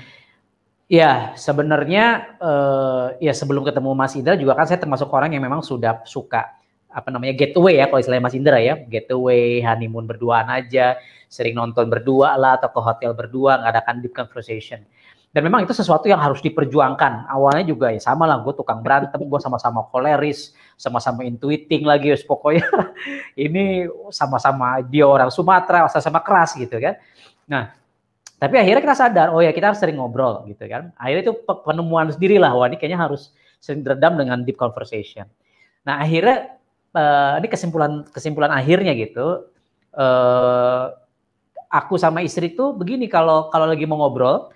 Ya, sebenarnya eh, ya sebelum ketemu Mas Indra juga kan saya termasuk orang yang memang sudah suka apa namanya getaway ya kalau istilahnya Mas Indra ya getaway honeymoon berduaan aja sering nonton berdua lah atau ke hotel berdua ngadakan deep conversation dan memang itu sesuatu yang harus diperjuangkan awalnya juga ya sama lah gue tukang berantem gue sama-sama koleris sama-sama intuiting lagi ya pokoknya [laughs] ini sama-sama dia orang Sumatera sama-sama keras gitu kan nah tapi akhirnya kita sadar, oh ya kita harus sering ngobrol gitu kan. Akhirnya itu penemuan sendiri lah, wah ini kayaknya harus sering redam dengan deep conversation. Nah akhirnya uh, ini kesimpulan kesimpulan akhirnya gitu. Uh, aku sama istri tuh begini kalau kalau lagi mau ngobrol,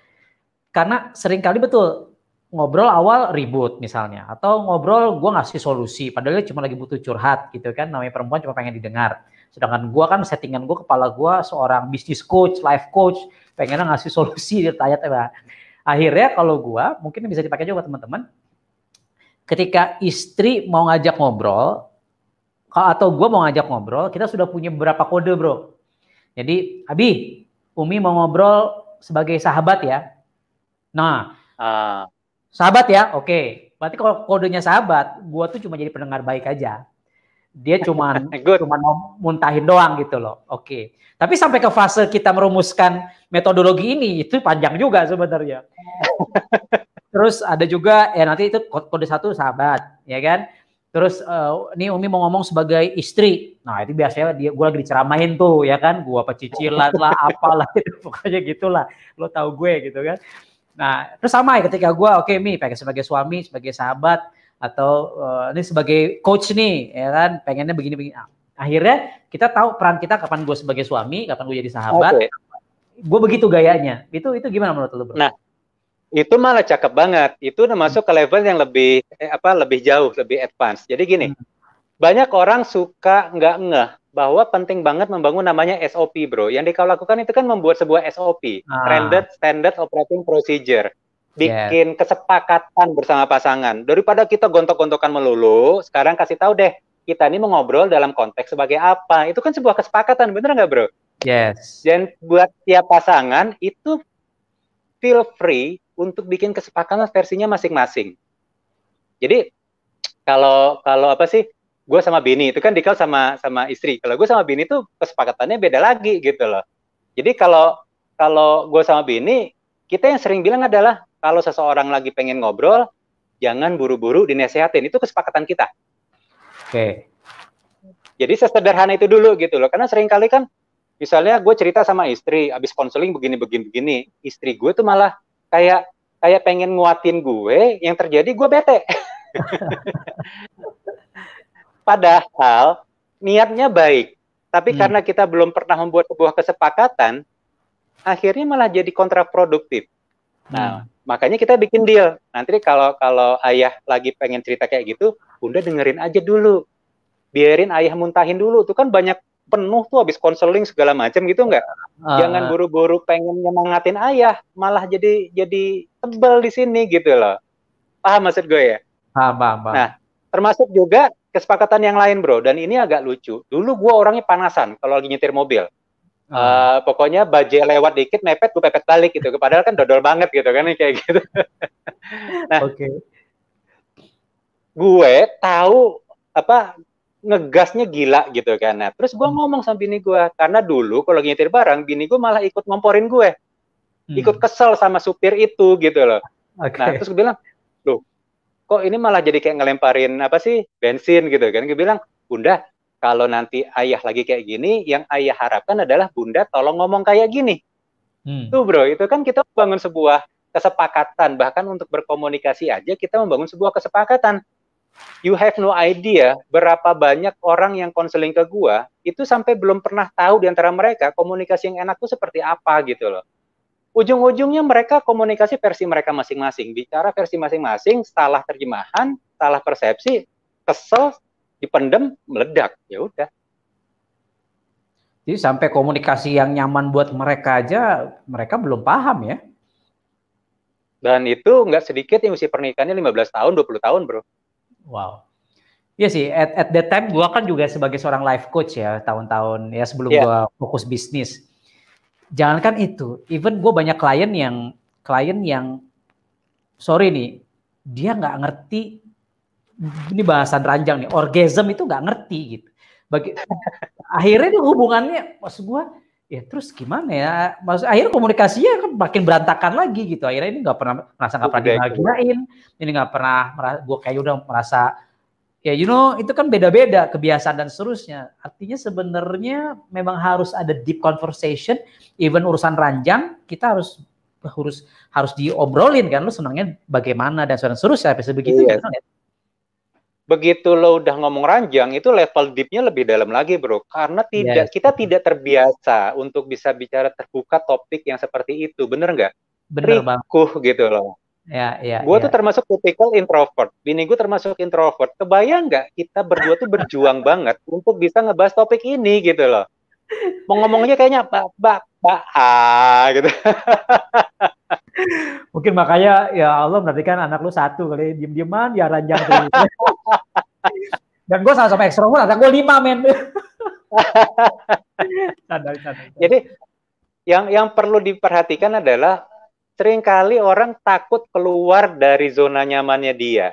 karena sering kali betul ngobrol awal ribut misalnya atau ngobrol gue ngasih solusi padahal cuma lagi butuh curhat gitu kan namanya perempuan cuma pengen didengar sedangkan gue kan settingan gue kepala gue seorang business coach life coach pengen ngasih solusi di tayat ya. Akhirnya kalau gua mungkin bisa dipakai juga teman-teman. Ketika istri mau ngajak ngobrol atau gua mau ngajak ngobrol, kita sudah punya beberapa kode, Bro. Jadi, Abi, Umi mau ngobrol sebagai sahabat ya. Nah, uh. sahabat ya. Oke. Okay. Berarti kalau kodenya sahabat, gua tuh cuma jadi pendengar baik aja dia cuman [laughs] cuman muntahin doang gitu loh. Oke. Okay. Tapi sampai ke fase kita merumuskan metodologi ini itu panjang juga sebenarnya. [laughs] Terus ada juga ya nanti itu kode satu sahabat, ya kan? Terus uh, ini Umi mau ngomong sebagai istri. Nah, itu biasanya dia gua lagi diceramain tuh, ya kan? Gua pecicilan lah, [laughs] apalah itu pokoknya gitulah. Lo tahu gue gitu kan. Nah, terus sama ya ketika gua oke okay, Mi pakai sebagai suami, sebagai sahabat, atau uh, ini sebagai coach nih ya kan pengennya begini-begini. Nah, akhirnya kita tahu peran kita kapan gue sebagai suami, kapan gue jadi sahabat. Okay. Gue begitu gayanya. Itu itu gimana menurut lo Bro? Nah, itu malah cakep banget. Itu masuk ke level yang lebih eh, apa lebih jauh, lebih advance. Jadi gini, hmm. banyak orang suka nggak ngeh bahwa penting banget membangun namanya SOP, bro. Yang dikau lakukan itu kan membuat sebuah SOP, ah. Standard Standard Operating Procedure. Ya. bikin yeah. kesepakatan bersama pasangan. Daripada kita gontok-gontokan melulu, sekarang kasih tahu deh kita ini mengobrol dalam konteks sebagai apa. Itu kan sebuah kesepakatan, bener nggak bro? Yes. Dan buat tiap pasangan itu feel free untuk bikin kesepakatan versinya masing-masing. Jadi kalau kalau apa sih? Gue sama bini itu kan dikal sama sama istri. Kalau gue sama bini itu kesepakatannya beda lagi gitu loh. Jadi kalau kalau gue sama bini kita yang sering bilang adalah kalau seseorang lagi pengen ngobrol, jangan buru-buru dinasehatin. Itu kesepakatan kita. Oke. Jadi sesederhana itu dulu gitu loh. Karena sering kali kan misalnya gue cerita sama istri abis konseling begini begini begini istri gue tuh malah kayak kayak pengen nguatin gue yang terjadi gue bete [laughs] padahal niatnya baik tapi hmm. karena kita belum pernah membuat sebuah kesepakatan akhirnya malah jadi kontraproduktif nah hmm makanya kita bikin deal. Nanti kalau kalau ayah lagi pengen cerita kayak gitu, bunda dengerin aja dulu. Biarin ayah muntahin dulu. Tuh kan banyak penuh tuh habis konseling segala macam gitu enggak? Uh. Ah. Jangan buru-buru pengen nyemangatin ayah, malah jadi jadi tebel di sini gitu loh. Paham maksud gue ya? Paham, paham, Nah, termasuk juga kesepakatan yang lain, Bro. Dan ini agak lucu. Dulu gue orangnya panasan kalau lagi nyetir mobil. Uh, pokoknya baje lewat dikit mepet gue pepet balik gitu padahal kan dodol banget gitu kan kayak gitu [laughs] nah okay. gue tahu apa ngegasnya gila gitu kan nah terus gue hmm. ngomong sama bini gue karena dulu kalau nyetir barang bini gue malah ikut ngomporin gue hmm. ikut kesel sama supir itu gitu loh okay. nah terus gue bilang loh kok ini malah jadi kayak ngelemparin apa sih bensin gitu kan gue bilang bunda kalau nanti ayah lagi kayak gini, yang ayah harapkan adalah bunda tolong ngomong kayak gini. Hmm. Tuh bro, itu kan kita bangun sebuah kesepakatan, bahkan untuk berkomunikasi aja kita membangun sebuah kesepakatan. You have no idea berapa banyak orang yang konseling ke gua itu sampai belum pernah tahu di antara mereka komunikasi yang enak tuh seperti apa gitu loh. Ujung-ujungnya mereka komunikasi versi mereka masing-masing, bicara versi masing-masing, salah terjemahan, salah persepsi, kesel, dipendem meledak ya udah jadi sampai komunikasi yang nyaman buat mereka aja mereka belum paham ya dan itu nggak sedikit yang usia pernikahannya 15 tahun 20 tahun bro wow Iya sih, at, at that time gue kan juga sebagai seorang life coach ya, tahun-tahun ya sebelum yeah. gue fokus bisnis. Jangankan itu, even gue banyak klien yang klien yang sorry nih, dia nggak ngerti ini bahasan ranjang nih orgasm itu nggak ngerti gitu bagi akhirnya itu hubungannya maksud gua ya terus gimana ya maksud akhirnya komunikasinya kan makin berantakan lagi gitu akhirnya ini nggak pernah merasa nggak pernah dibahagiain ini nggak pernah merasa gue kayak udah merasa ya you know itu kan beda-beda kebiasaan dan seterusnya artinya sebenarnya memang harus ada deep conversation even urusan ranjang kita harus harus harus diobrolin kan lu senangnya bagaimana dan seterusnya sampai sebegitu yes. Iya. Gitu kan? Ya begitu lo udah ngomong ranjang itu level deepnya lebih dalam lagi bro karena iya, tidak yes. Iya. kita tidak terbiasa untuk bisa bicara terbuka topik yang seperti itu bener nggak bener Rikuh, bang. gitu loh ya ya gue ya. tuh termasuk typical introvert bini gue termasuk introvert kebayang nggak kita berdua tuh berjuang banget untuk bisa ngebahas topik ini gitu loh mau ngomongnya kayaknya apa pak pak ah gitu [laughs] Mungkin makanya ya Allah kan anak lu satu kali diem-dieman ya ranjang [laughs] Dan gue sama-sama ekstrovert, anak gue lima men. [laughs] Jadi yang yang perlu diperhatikan adalah seringkali orang takut keluar dari zona nyamannya dia.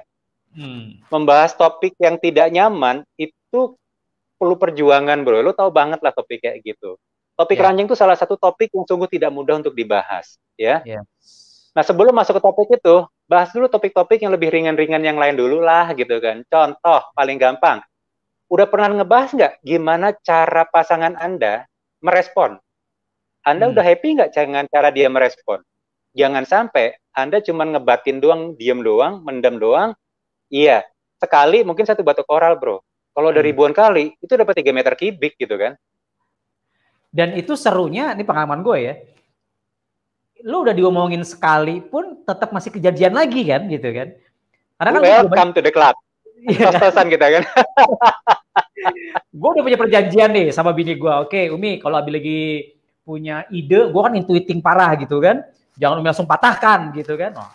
Hmm. Membahas topik yang tidak nyaman itu perlu perjuangan bro. Lu tahu banget lah topik kayak gitu. Topik yeah. ranjing itu salah satu topik yang sungguh tidak mudah untuk dibahas, ya. Yeah. Nah, sebelum masuk ke topik itu, bahas dulu topik-topik yang lebih ringan-ringan yang lain dulu lah gitu kan. Contoh paling gampang. Udah pernah ngebahas nggak gimana cara pasangan Anda merespon? Anda hmm. udah happy nggak dengan cara dia merespon? Jangan sampai Anda cuma ngebatin doang, diem doang, mendem doang. Iya, sekali mungkin satu batu koral, bro. Kalau hmm. dari ribuan kali, itu dapat tiga meter kubik gitu kan. Dan iya. itu serunya, ini pengalaman gue ya. Lu udah diomongin sekali pun tetap masih kejadian lagi kan gitu kan. Karena kan welcome to the club. Tos-tosan [laughs] iya. kita kan. [laughs] gue udah punya perjanjian nih sama bini gue. Oke, Umi, kalau abi lagi punya ide, gue kan intuiting parah gitu kan. Jangan Umi langsung patahkan gitu kan. Oh,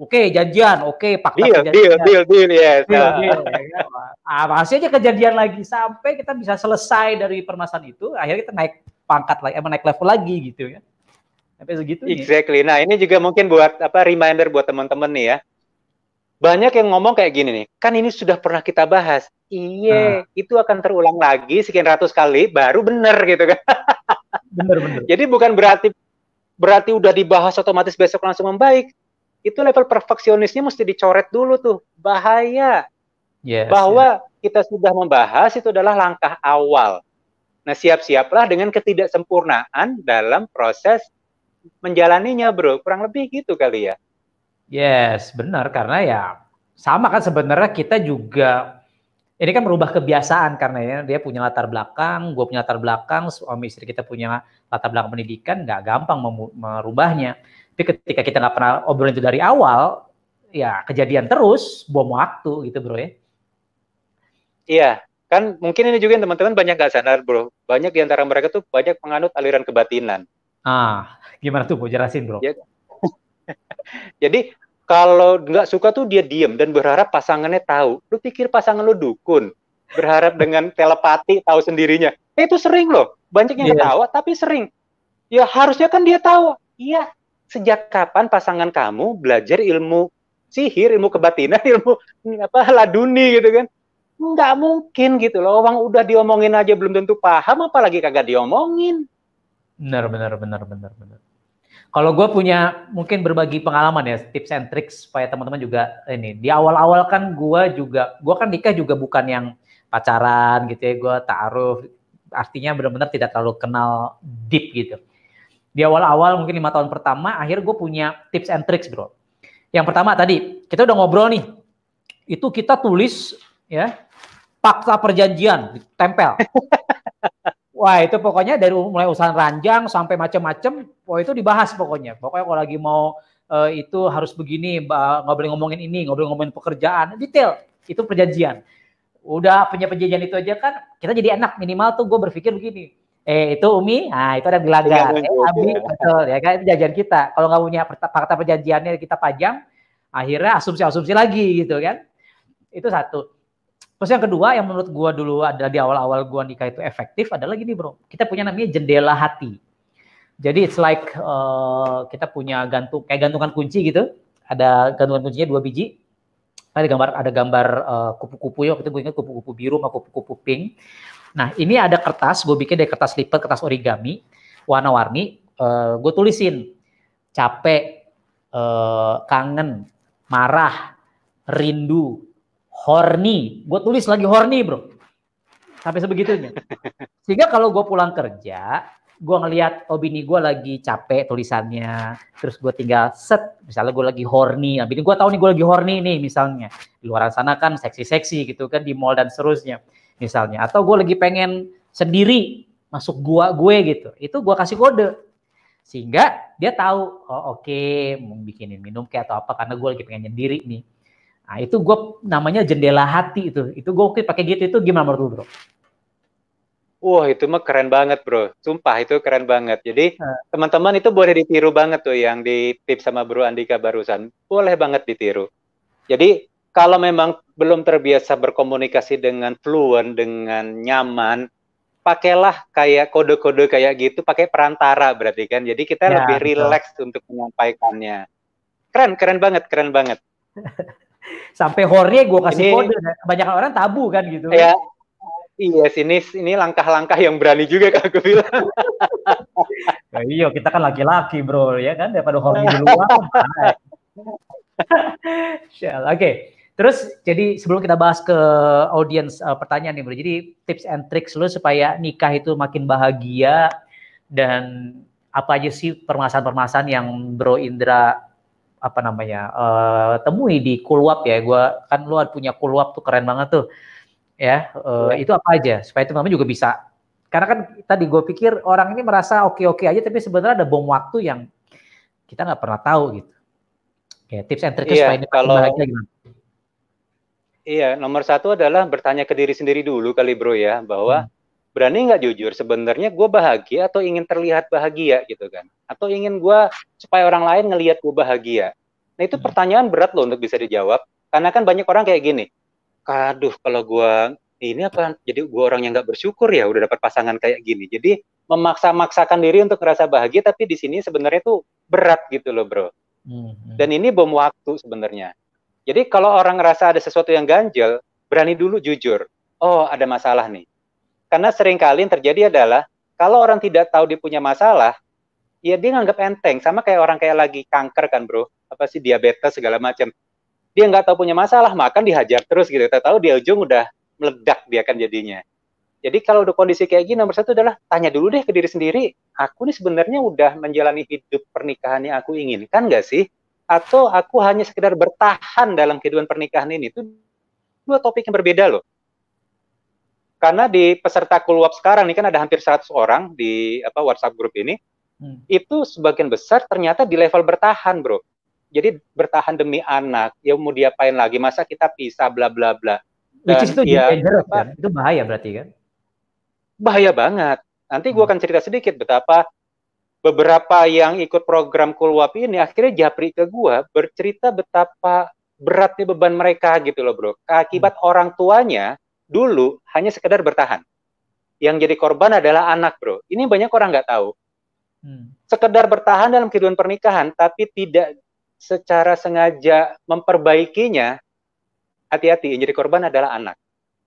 Oke, okay, janjian. Oke, okay, pakta deal, kejadian. Deal, deal, deal, yes. Deal, ah. deal, ya. Nah, masih aja kejadian lagi sampai kita bisa selesai dari permasalahan itu, akhirnya kita naik pangkat lagi, emang eh, naik level lagi gitu ya. Sampai segitu. Exactly. Nah, ini juga mungkin buat apa reminder buat teman-teman nih ya. Banyak yang ngomong kayak gini nih, kan ini sudah pernah kita bahas. Iya, nah. itu akan terulang lagi sekian ratus kali baru bener gitu kan. bener, bener. Jadi bukan berarti berarti udah dibahas otomatis besok langsung membaik itu level perfeksionisnya mesti dicoret dulu tuh bahaya yes, bahwa yes. kita sudah membahas itu adalah langkah awal nah siap-siaplah dengan ketidaksempurnaan dalam proses menjalaninya bro kurang lebih gitu kali ya yes benar karena ya sama kan sebenarnya kita juga ini kan merubah kebiasaan karena ya dia punya latar belakang, gue punya latar belakang, suami istri kita punya latar belakang pendidikan, nggak gampang merubahnya. Tapi ketika kita nggak pernah obrolin itu dari awal, ya kejadian terus, bom waktu gitu bro ya. Iya, kan mungkin ini juga yang teman-teman banyak nggak sadar bro. Banyak di antara mereka tuh banyak penganut aliran kebatinan. Ah, gimana tuh? bro? jelasin bro? Ya. [laughs] Jadi kalau nggak suka tuh dia diem dan berharap pasangannya tahu. Lu pikir pasangan lu dukun? Berharap dengan telepati tahu sendirinya. Eh, itu sering loh. Banyak yang yeah. ketawa tapi sering. Ya harusnya kan dia tahu. Iya, sejak kapan pasangan kamu belajar ilmu sihir, ilmu kebatinan, [laughs] ilmu apa laduni gitu kan? Nggak mungkin gitu loh. Orang udah diomongin aja belum tentu paham, apalagi kagak diomongin. Benar, benar, benar, benar, benar. Kalau gue punya mungkin berbagi pengalaman ya, tips and tricks supaya teman-teman juga ini. Di awal-awal kan gue juga, gue kan nikah juga bukan yang pacaran gitu ya, gue taruh artinya benar-benar tidak terlalu kenal deep gitu di awal-awal mungkin lima tahun pertama akhir gue punya tips and tricks bro yang pertama tadi kita udah ngobrol nih itu kita tulis ya paksa perjanjian tempel. [laughs] wah itu pokoknya dari mulai usaha ranjang sampai macam-macam wah itu dibahas pokoknya pokoknya kalau lagi mau uh, itu harus begini nggak boleh ngomongin ini nggak boleh ngomongin pekerjaan detail itu perjanjian udah punya perjanjian itu aja kan kita jadi enak minimal tuh gue berpikir begini eh itu Umi, nah itu ada gelagat. Eh Abi, ya. betul ya kan itu jajan kita. Kalau nggak punya fakta perjanjiannya kita pajang, akhirnya asumsi-asumsi lagi gitu kan. Itu satu. Terus yang kedua yang menurut gua dulu ada di awal-awal gua nikah itu efektif adalah gini bro, kita punya namanya jendela hati. Jadi it's like uh, kita punya gantung kayak gantungan kunci gitu, ada gantungan kuncinya dua biji. Ada gambar ada gambar kupu eh, kupu-kupu ya, Kita itu gue ingat kupu-kupu biru sama kupu-kupu pink. Nah, ini ada kertas, gue bikin dari kertas lipat, kertas origami, warna-warni. Uh, eh, gue tulisin capek, uh, kangen, marah, rindu, horny. Gue tulis lagi horny, bro. Sampai sebegitunya. Sehingga kalau gue pulang kerja, gue ngeliat oh bini gue lagi capek tulisannya terus gue tinggal set misalnya gue lagi horny nah bini gue tahu nih gue lagi horny nih misalnya di luar sana kan seksi-seksi gitu kan di mall dan seterusnya misalnya atau gue lagi pengen sendiri masuk gua gue gitu itu gue kasih kode sehingga dia tahu oh oke okay, mau bikinin minum kayak atau apa karena gue lagi pengen sendiri nih nah itu gue namanya jendela hati itu itu gue oke pakai gitu itu gimana menurut lu bro Wah itu mah keren banget bro, sumpah itu keren banget. Jadi nah. teman-teman itu boleh ditiru banget tuh yang ditip sama bro Andika barusan, boleh banget ditiru. Jadi kalau memang belum terbiasa berkomunikasi dengan fluent, dengan nyaman, pakailah kayak kode-kode kayak gitu, pakai perantara berarti kan. Jadi kita ya, lebih relax untuk menyampaikannya. Keren, keren banget, keren banget. [laughs] Sampai hornya gue kasih ini, kode, kebanyakan orang tabu kan gitu. Ya, Iya, yes, ini ini langkah-langkah yang berani juga kalau gue bilang. [laughs] ya, iya, kita kan laki-laki bro ya kan daripada horny di luar. [laughs] Oke, okay. Terus jadi sebelum kita bahas ke audiens uh, pertanyaan nih bro, jadi tips and tricks lo supaya nikah itu makin bahagia dan apa aja sih permasalahan-permasalahan yang Bro Indra apa namanya uh, temui di kulwap ya? Gua kan lu punya kulwap tuh keren banget tuh, ya. Uh, Itu apa aja supaya itu teman juga bisa. Karena kan tadi gue pikir orang ini merasa oke-oke aja, tapi sebenarnya ada bom waktu yang kita nggak pernah tahu gitu. Ya, tips and tricks ya, supaya ini kalau... bahagia gimana? Iya, nomor satu adalah bertanya ke diri sendiri dulu kali bro ya, bahwa hmm. berani nggak jujur sebenarnya gue bahagia atau ingin terlihat bahagia gitu kan, atau ingin gue supaya orang lain ngelihat gue bahagia. Nah itu hmm. pertanyaan berat loh untuk bisa dijawab, karena kan banyak orang kayak gini, aduh kalau gue ini apa, jadi gue orang yang nggak bersyukur ya udah dapat pasangan kayak gini. Jadi memaksa-maksakan diri untuk merasa bahagia, tapi di sini sebenarnya tuh berat gitu loh bro. Hmm. hmm. Dan ini bom waktu sebenarnya. Jadi kalau orang ngerasa ada sesuatu yang ganjel, berani dulu jujur. Oh, ada masalah nih. Karena seringkali yang terjadi adalah kalau orang tidak tahu dia punya masalah, ya dia nganggap enteng. Sama kayak orang kayak lagi kanker kan bro, apa sih diabetes segala macam. Dia nggak tahu punya masalah, makan dihajar terus gitu. Kita tahu dia ujung udah meledak dia kan jadinya. Jadi kalau udah kondisi kayak gini, nomor satu adalah tanya dulu deh ke diri sendiri, aku nih sebenarnya udah menjalani hidup pernikahan yang aku inginkan nggak sih? atau aku hanya sekedar bertahan dalam kehidupan pernikahan ini itu dua topik yang berbeda loh karena di peserta kulwap sekarang ini kan ada hampir 100 orang di apa WhatsApp grup ini hmm. itu sebagian besar ternyata di level bertahan bro jadi bertahan demi anak ya mau diapain lagi masa kita pisah bla bla bla Dan, itu ya, ya. itu bahaya berarti kan bahaya banget nanti gue hmm. akan cerita sedikit betapa beberapa yang ikut program Kulwap ini akhirnya japri ke gua bercerita betapa beratnya beban mereka gitu loh bro. Akibat hmm. orang tuanya dulu hanya sekedar bertahan. Yang jadi korban adalah anak bro. Ini banyak orang nggak tahu. Hmm. Sekedar bertahan dalam kehidupan pernikahan tapi tidak secara sengaja memperbaikinya, hati-hati yang jadi korban adalah anak.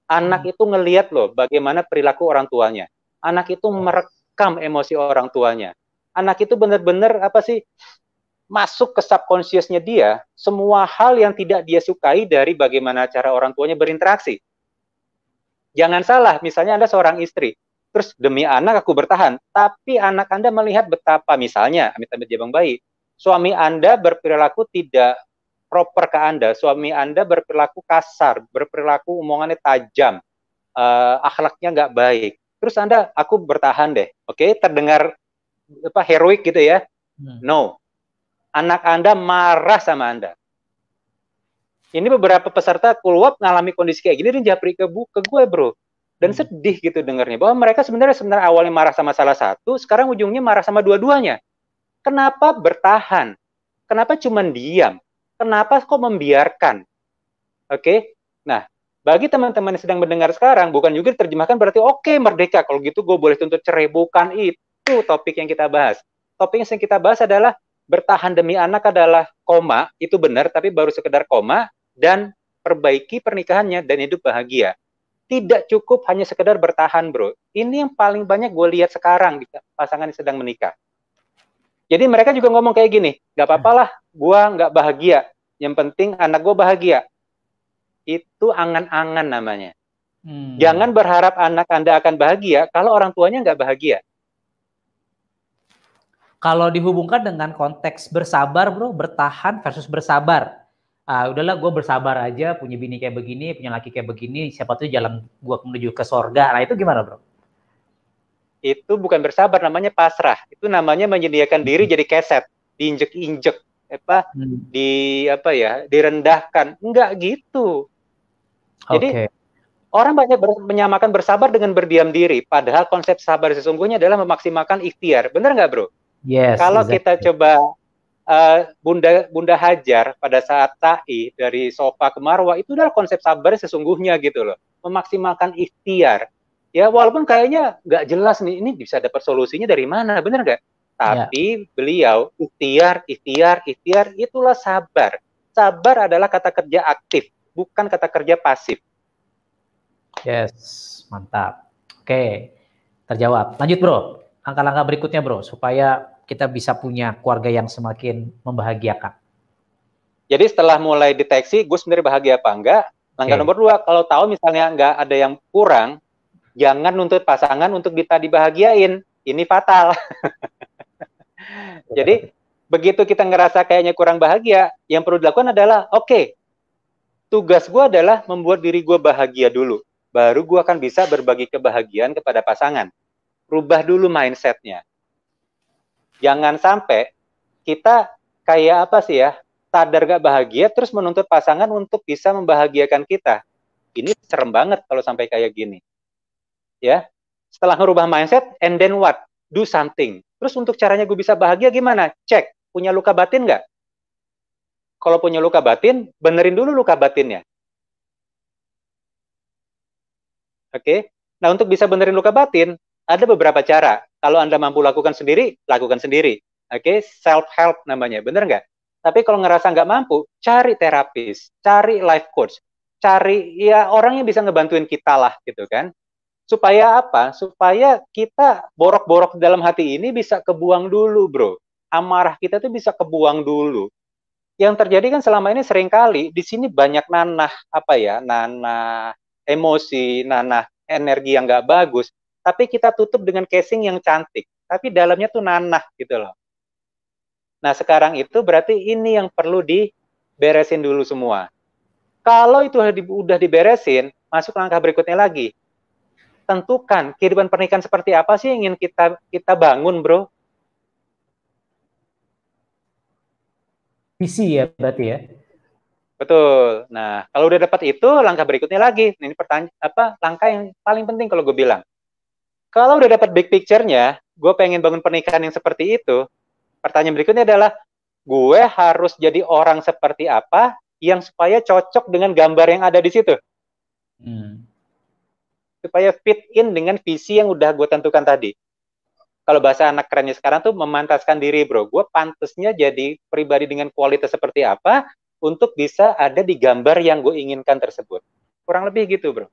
Anak hmm. itu ngeliat loh bagaimana perilaku orang tuanya. Anak itu merekam emosi orang tuanya anak itu benar-benar apa sih masuk ke subconsciousnya dia semua hal yang tidak dia sukai dari bagaimana cara orang tuanya berinteraksi. Jangan salah, misalnya Anda seorang istri, terus demi anak aku bertahan, tapi anak Anda melihat betapa misalnya, amit-amit jabang bayi, suami Anda berperilaku tidak proper ke Anda, suami Anda berperilaku kasar, berperilaku omongannya tajam, uh, akhlaknya nggak baik. Terus Anda, aku bertahan deh, oke? Okay? Terdengar apa heroik gitu ya. Hmm. No. Anak Anda marah sama Anda. Ini beberapa peserta kulwap ngalami kondisi kayak gini dan japri ke, bu, ke gue, Bro. Dan hmm. sedih gitu dengarnya bahwa mereka sebenarnya sebenarnya awalnya marah sama salah satu, sekarang ujungnya marah sama dua-duanya. Kenapa bertahan? Kenapa cuma diam? Kenapa kok membiarkan? Oke. Okay? Nah, bagi teman-teman yang sedang mendengar sekarang, bukan juga diterjemahkan berarti oke okay, merdeka. Kalau gitu gue boleh tuntut cerai, bukan itu itu topik yang kita bahas. Topik yang kita bahas adalah bertahan demi anak adalah koma, itu benar, tapi baru sekedar koma, dan perbaiki pernikahannya dan hidup bahagia. Tidak cukup hanya sekedar bertahan, bro. Ini yang paling banyak gue lihat sekarang di pasangan yang sedang menikah. Jadi mereka juga ngomong kayak gini, gak apa lah, gue gak bahagia. Yang penting anak gue bahagia. Itu angan-angan namanya. Hmm. Jangan berharap anak Anda akan bahagia kalau orang tuanya nggak bahagia. Kalau dihubungkan dengan konteks bersabar, bro, bertahan versus bersabar. uh, udahlah, gue bersabar aja, punya bini kayak begini, punya laki kayak begini, siapa tuh jalan gue menuju ke sorga. Nah itu gimana, bro? Itu bukan bersabar, namanya pasrah. Itu namanya menyediakan hmm. diri jadi keset, diinjek-injek, apa, hmm. di apa ya, direndahkan. Enggak gitu. Jadi orang banyak ber, menyamakan bersabar dengan berdiam diri, padahal konsep sabar sesungguhnya adalah memaksimalkan ikhtiar. bener nggak, bro? Yes. Kalau exactly. kita coba uh, Bunda Bunda Hajar pada saat ta'i dari sofa ke marwah itu adalah konsep sabar sesungguhnya gitu loh, memaksimalkan ikhtiar. Ya walaupun kayaknya nggak jelas nih ini bisa dapat solusinya dari mana, bener nggak? Ya. Tapi yeah. beliau ikhtiar, ikhtiar, ikhtiar itulah sabar. Sabar adalah kata kerja aktif, bukan kata kerja pasif. Yes, mantap. Oke, terjawab. Lanjut bro, langkah-langkah berikutnya bro, supaya kita bisa punya keluarga yang semakin membahagiakan. Jadi setelah mulai deteksi, gue sebenarnya bahagia apa enggak? Langkah okay. nomor dua, kalau tahu misalnya enggak ada yang kurang, jangan nuntut pasangan untuk kita dibahagiain. Ini fatal. [laughs] Jadi begitu kita ngerasa kayaknya kurang bahagia, yang perlu dilakukan adalah, oke, okay, tugas gue adalah membuat diri gue bahagia dulu. Baru gue akan bisa berbagi kebahagiaan kepada pasangan. Rubah dulu mindsetnya jangan sampai kita kayak apa sih ya sadar gak bahagia terus menuntut pasangan untuk bisa membahagiakan kita ini serem banget kalau sampai kayak gini ya setelah merubah mindset and then what do something terus untuk caranya gue bisa bahagia gimana cek punya luka batin gak kalau punya luka batin benerin dulu luka batinnya oke okay? nah untuk bisa benerin luka batin ada beberapa cara kalau Anda mampu lakukan sendiri, lakukan sendiri. Oke, okay? self-help namanya, bener nggak? Tapi kalau ngerasa nggak mampu, cari terapis, cari life coach, cari ya orang yang bisa ngebantuin kita lah gitu kan. Supaya apa? Supaya kita borok-borok dalam hati ini bisa kebuang dulu bro. Amarah kita tuh bisa kebuang dulu. Yang terjadi kan selama ini seringkali di sini banyak nanah apa ya, nanah emosi, nanah energi yang nggak bagus tapi kita tutup dengan casing yang cantik. Tapi dalamnya tuh nanah gitu loh. Nah sekarang itu berarti ini yang perlu diberesin dulu semua. Kalau itu udah diberesin, masuk langkah berikutnya lagi. Tentukan kehidupan pernikahan seperti apa sih yang ingin kita kita bangun, bro? Visi ya berarti ya. Betul. Nah, kalau udah dapat itu, langkah berikutnya lagi. Ini pertanyaan apa? Langkah yang paling penting kalau gue bilang. Kalau udah dapat big picture-nya, gue pengen bangun pernikahan yang seperti itu. Pertanyaan berikutnya adalah, gue harus jadi orang seperti apa yang supaya cocok dengan gambar yang ada di situ. Hmm. Supaya fit in dengan visi yang udah gue tentukan tadi. Kalau bahasa anak kerennya sekarang tuh memantaskan diri bro. Gue pantasnya jadi pribadi dengan kualitas seperti apa untuk bisa ada di gambar yang gue inginkan tersebut. Kurang lebih gitu bro.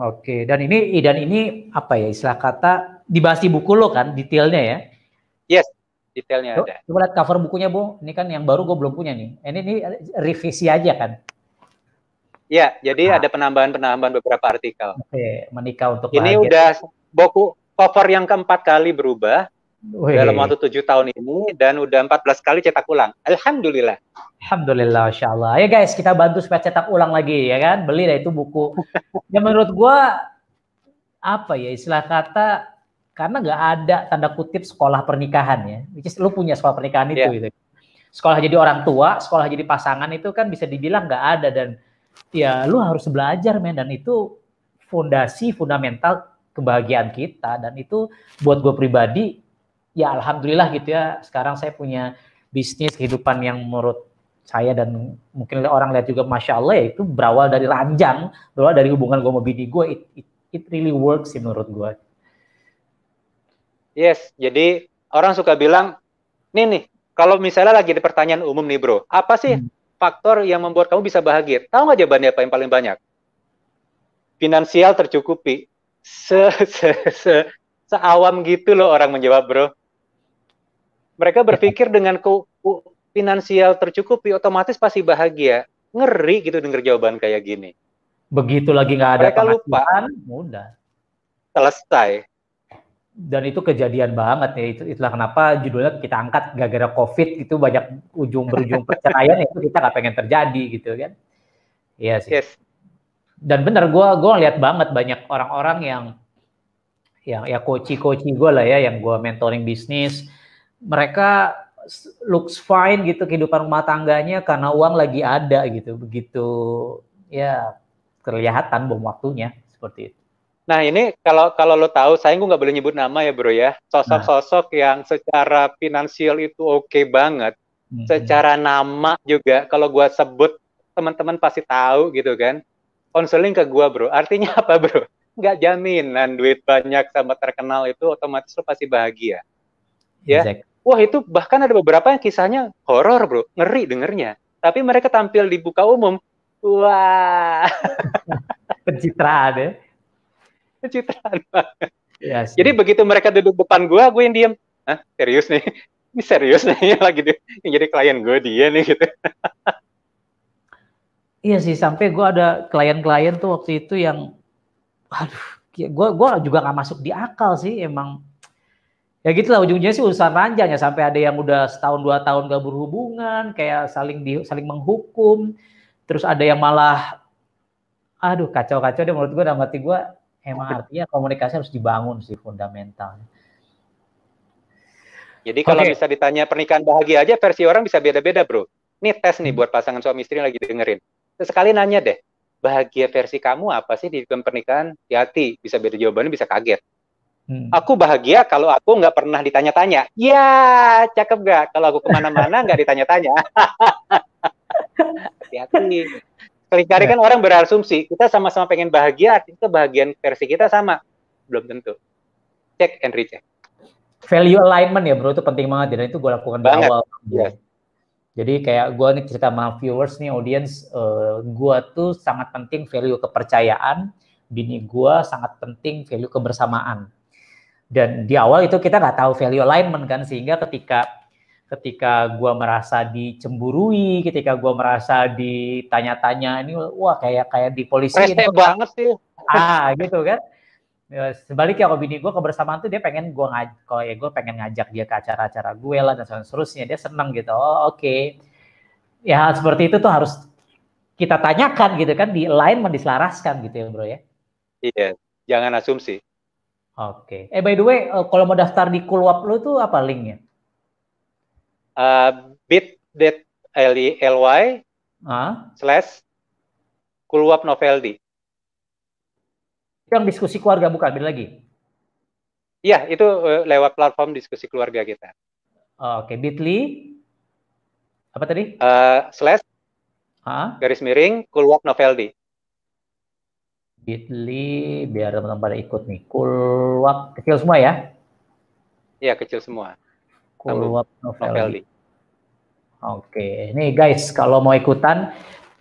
Oke, dan ini dan ini apa ya istilah kata dibahas di buku lo kan detailnya ya? Yes, detailnya Tuh, ada. Coba lihat cover bukunya bu, ini kan yang baru gue belum punya nih. Ini ini revisi aja kan? Ya, jadi nah. ada penambahan-penambahan beberapa artikel. Oke, menikah untuk. Ini bahagia. udah buku cover yang keempat kali berubah Wih. dalam waktu tujuh tahun ini dan udah 14 kali cetak ulang. Alhamdulillah. Alhamdulillah, insya Allah. Ya guys, kita bantu supaya cetak ulang lagi ya kan. Beli deh itu buku. ya menurut gua apa ya istilah kata karena nggak ada tanda kutip sekolah pernikahan ya. Which lu punya sekolah pernikahan itu yeah. gitu. Sekolah jadi orang tua, sekolah jadi pasangan itu kan bisa dibilang nggak ada dan ya lu harus belajar men dan itu fondasi fundamental kebahagiaan kita dan itu buat gue pribadi ya alhamdulillah gitu ya sekarang saya punya bisnis kehidupan yang menurut saya dan mungkin orang lihat juga masya Allah ya, itu berawal dari ranjang berawal dari hubungan gue sama bini gue it, it, it really works sih menurut gue yes jadi orang suka bilang nih nih kalau misalnya lagi di pertanyaan umum nih bro apa sih hmm. faktor yang membuat kamu bisa bahagia tahu nggak jawabannya apa yang paling banyak finansial tercukupi se se se seawam gitu loh orang menjawab bro mereka berpikir dengan ku, finansial tercukupi otomatis pasti bahagia. Ngeri gitu denger jawaban kayak gini. Begitu lagi nggak ada Mereka lupa. Mudah. Selesai. Dan itu kejadian banget ya. Itu, itulah kenapa judulnya kita angkat gara-gara COVID itu banyak ujung berujung perceraian itu kita nggak pengen terjadi gitu kan. Iya sih. Yes. Dan benar gue gue lihat banget banyak orang-orang yang yang ya koci-koci gue lah ya yang gue mentoring bisnis mereka looks fine gitu kehidupan rumah tangganya karena uang lagi ada gitu begitu ya kelihatan bom waktunya seperti itu. Nah ini kalau kalau lo tahu saya nggak boleh nyebut nama ya bro ya sosok-sosok nah. yang secara finansial itu oke okay banget, mm hmm. secara nama juga kalau gua sebut teman-teman pasti tahu gitu kan. Konseling ke gua bro, artinya [laughs] apa bro? Nggak jaminan duit banyak sama terkenal itu otomatis lo pasti bahagia. Ya, exactly Wah itu bahkan ada beberapa yang kisahnya horor bro, ngeri dengernya. Tapi mereka tampil di buka umum, wah. [laughs] Pencitraan ya. Pencitraan banget. Ya, Jadi begitu mereka duduk depan gue, gue yang diem. Hah, serius nih? [laughs] Ini serius nih [laughs] lagi yang Jadi klien gue dia nih gitu. Iya sih, sampai gue ada klien-klien tuh waktu itu yang, aduh, gue gue juga nggak masuk di akal sih emang ya gitulah ujungnya sih urusan ranjang ya sampai ada yang udah setahun dua tahun gak berhubungan kayak saling di, saling menghukum terus ada yang malah aduh kacau kacau deh menurut gue dalam hati gue emang artinya komunikasi harus dibangun sih fundamentalnya jadi kalau okay. bisa ditanya pernikahan bahagia aja versi orang bisa beda-beda bro ini tes nih hmm. buat pasangan suami istri yang lagi dengerin sekali nanya deh bahagia versi kamu apa sih di pernikahan ya, hati bisa beda jawabannya bisa kaget Hmm. Aku bahagia kalau aku nggak pernah ditanya-tanya. Ya, cakep nggak? Kalau aku kemana-mana nggak ditanya-tanya. [laughs] Hati-hati. Kali-kali kan ya. orang berasumsi, kita sama-sama pengen bahagia, artinya kebahagiaan versi kita sama. Belum tentu. Cek and recheck. Value alignment ya bro, itu penting banget. Dan itu gue lakukan banget. di awal. Yes. Iya. Jadi kayak gue nih cerita sama viewers nih, audience, uh, eh, gue tuh sangat penting value kepercayaan, bini gue sangat penting value kebersamaan dan di awal itu kita nggak tahu value alignment kan sehingga ketika ketika gue merasa dicemburui, ketika gue merasa ditanya-tanya ini, wah kayak kayak di polisi. itu banget sih. Ah gitu kan. Ya, sebaliknya kalau bini gue kebersamaan tuh dia pengen gue ngajak kalau ya gue pengen ngajak dia ke acara-acara gue lah dan seterusnya dia seneng gitu. Oh oke. Okay. Ya hal seperti itu tuh harus kita tanyakan gitu kan di alignment diselaraskan gitu ya bro ya. Iya, jangan asumsi. Oke. Okay. Eh by the way, uh, kalau mau daftar di Kulwap lu tuh apa linknya? Uh, bit.ly huh? slash Kulwap Noveldi. Yang diskusi keluarga bukan, beda lagi? Iya, itu uh, lewat platform diskusi keluarga kita. Oke, okay. bit.ly apa tadi? Uh, slash huh? garis miring Kulwap Noveldi. Bitly biar teman-teman pada ikut nih. Kulwap kecil semua ya? Iya kecil semua. Kulwap Novelli. Oke, ini guys kalau mau ikutan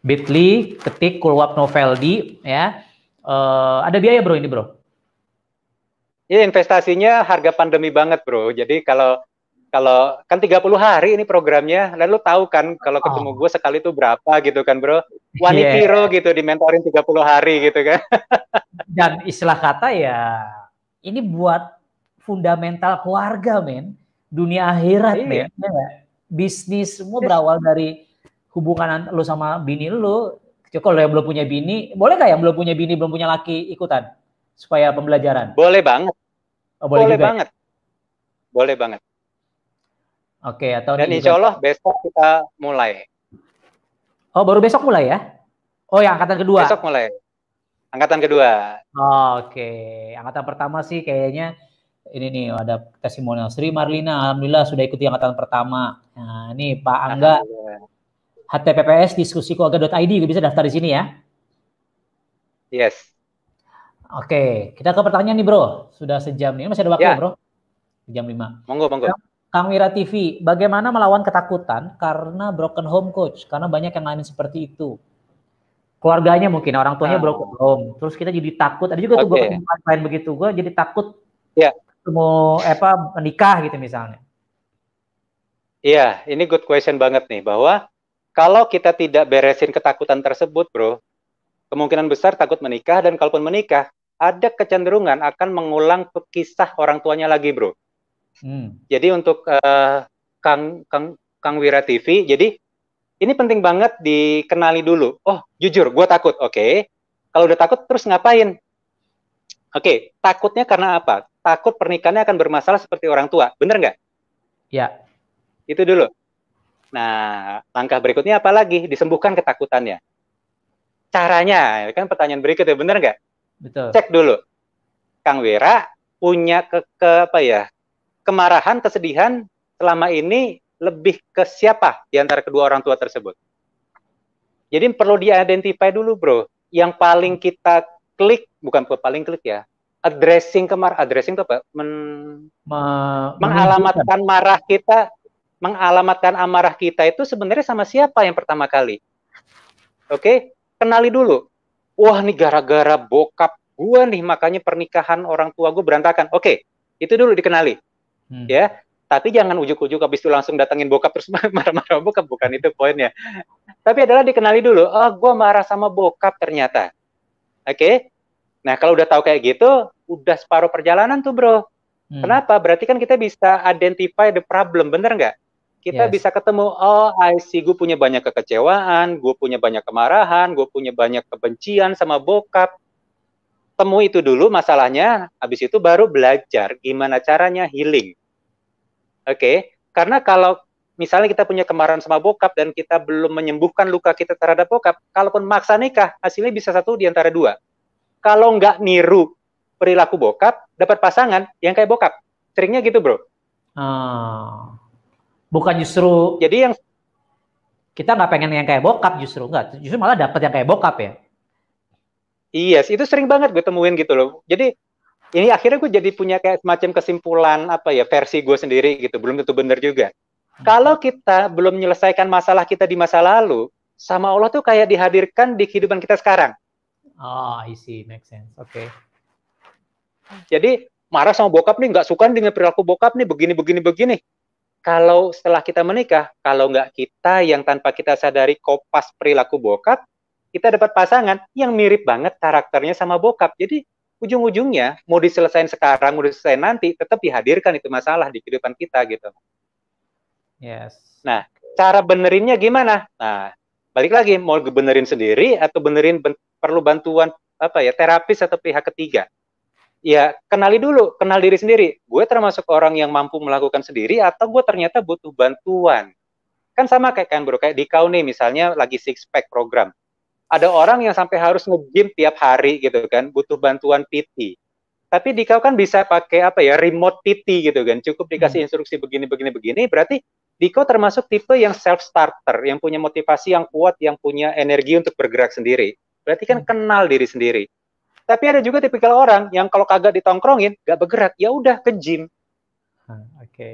Bitly ketik Kulwap Noveldi ya. Uh, ada biaya bro ini bro? Iya investasinya harga pandemi banget bro. Jadi kalau kalau kan 30 hari ini programnya lalu tahu kan kalau ah. ketemu oh. gue sekali itu berapa gitu kan bro wani iya. yeah. hero gitu di mentorin 30 hari gitu kan [laughs] dan istilah kata ya ini buat fundamental keluarga men dunia akhirat yeah. men ya, bisnis semua iya. berawal dari hubungan lu sama bini lu kalau yang belum punya bini boleh gak yang belum punya bini belum punya laki ikutan supaya pembelajaran boleh banget oh, boleh, boleh ya? banget boleh banget Oke, atau Dan insya Allah besok kita mulai. Oh, baru besok mulai ya? Oh, yang angkatan kedua. Besok mulai. Angkatan kedua. Oh, Oke, okay. angkatan pertama sih kayaknya ini nih ada testimonial Sri Marlina, alhamdulillah sudah ikuti angkatan pertama. Nah, ini Pak Angga HTPPS diskusi keluarga.id bisa daftar di sini ya. Yes. Oke, okay. kita ke pertanyaan nih bro. Sudah sejam nih, masih ada waktu ya. bro? Jam lima. Monggo, monggo. Ya Kang Wira TV, bagaimana melawan ketakutan karena broken home coach? Karena banyak yang ngalamin seperti itu. Keluarganya mungkin orang tuanya nah. broken home, terus kita jadi takut. Ada juga okay. tuh gue lain begitu, gue jadi takut yeah. mau apa menikah gitu misalnya. Iya, ini good question banget nih bahwa kalau kita tidak beresin ketakutan tersebut, bro, kemungkinan besar takut menikah dan kalaupun menikah ada kecenderungan akan mengulang kisah orang tuanya lagi, bro Hmm. Jadi untuk uh, Kang Kang Kang Wira TV, jadi ini penting banget dikenali dulu. Oh, jujur, gue takut. Oke, okay. kalau udah takut terus ngapain? Oke, okay. takutnya karena apa? Takut pernikahannya akan bermasalah seperti orang tua, bener nggak? Ya. Itu dulu. Nah, langkah berikutnya apa lagi? Disembuhkan ketakutannya. Caranya, ya kan pertanyaan berikutnya bener nggak? Betul. Cek dulu. Kang Wira punya ke, ke apa ya kemarahan, kesedihan selama ini lebih ke siapa di antara kedua orang tua tersebut. Jadi perlu diidentifikasi dulu, bro. Yang paling kita klik, bukan paling klik ya, addressing kemar addressing itu apa? Men Ma mengalamatkan marah kita, mengalamatkan amarah kita itu sebenarnya sama siapa yang pertama kali? Oke, okay? kenali dulu. Wah, nih gara-gara bokap gua nih makanya pernikahan orang tua gua berantakan. Oke, okay, itu dulu dikenali hmm. ya tapi jangan ujuk-ujuk habis itu langsung datengin bokap terus [laughs] marah-marah bokap bukan itu poinnya tapi adalah dikenali dulu oh gue marah sama bokap ternyata oke okay? nah kalau udah tahu kayak gitu udah separuh perjalanan tuh bro hmm. kenapa berarti kan kita bisa identify the problem bener nggak kita yes. bisa ketemu oh I see gue punya banyak kekecewaan gue punya banyak kemarahan gue punya banyak kebencian sama bokap temu itu dulu masalahnya habis itu baru belajar gimana caranya healing Oke, okay? karena kalau misalnya kita punya kemarahan sama bokap dan kita belum menyembuhkan luka kita terhadap bokap, kalaupun maksa nikah, hasilnya bisa satu di antara dua. Kalau nggak niru perilaku bokap, dapat pasangan yang kayak bokap. Seringnya gitu, bro. Hmm. Bukan justru... Jadi yang... Kita nggak pengen yang kayak bokap justru, nggak. Justru malah dapat yang kayak bokap ya? Iya, yes, itu sering banget gue temuin gitu loh. Jadi ini akhirnya gue jadi punya kayak semacam kesimpulan apa ya versi gue sendiri gitu belum tentu benar juga hmm. kalau kita belum menyelesaikan masalah kita di masa lalu sama Allah tuh kayak dihadirkan di kehidupan kita sekarang ah oh, I see make sense oke okay. jadi marah sama bokap nih nggak suka dengan perilaku bokap nih begini begini begini kalau setelah kita menikah kalau nggak kita yang tanpa kita sadari kopas perilaku bokap kita dapat pasangan yang mirip banget karakternya sama bokap jadi ujung-ujungnya mau diselesaikan sekarang, mau diselesain nanti, tetap dihadirkan itu masalah di kehidupan kita gitu. Yes. Nah, cara benerinnya gimana? Nah, balik lagi mau benerin sendiri atau benerin ben perlu bantuan apa ya terapis atau pihak ketiga? Ya, kenali dulu, kenal diri sendiri. Gue termasuk orang yang mampu melakukan sendiri atau gue ternyata butuh bantuan. Kan sama kayak kan bro, kayak di kau nih misalnya lagi six pack program ada orang yang sampai harus nge-gym tiap hari gitu kan, butuh bantuan PT. Tapi di kau kan bisa pakai apa ya, remote PT gitu kan. Cukup dikasih hmm. instruksi begini begini begini, berarti Diko termasuk tipe yang self starter, yang punya motivasi yang kuat, yang punya energi untuk bergerak sendiri. Berarti kan hmm. kenal diri sendiri. Tapi ada juga tipikal orang yang kalau kagak ditongkrongin, gak bergerak, ya udah ke gym. Ah, oke. Okay.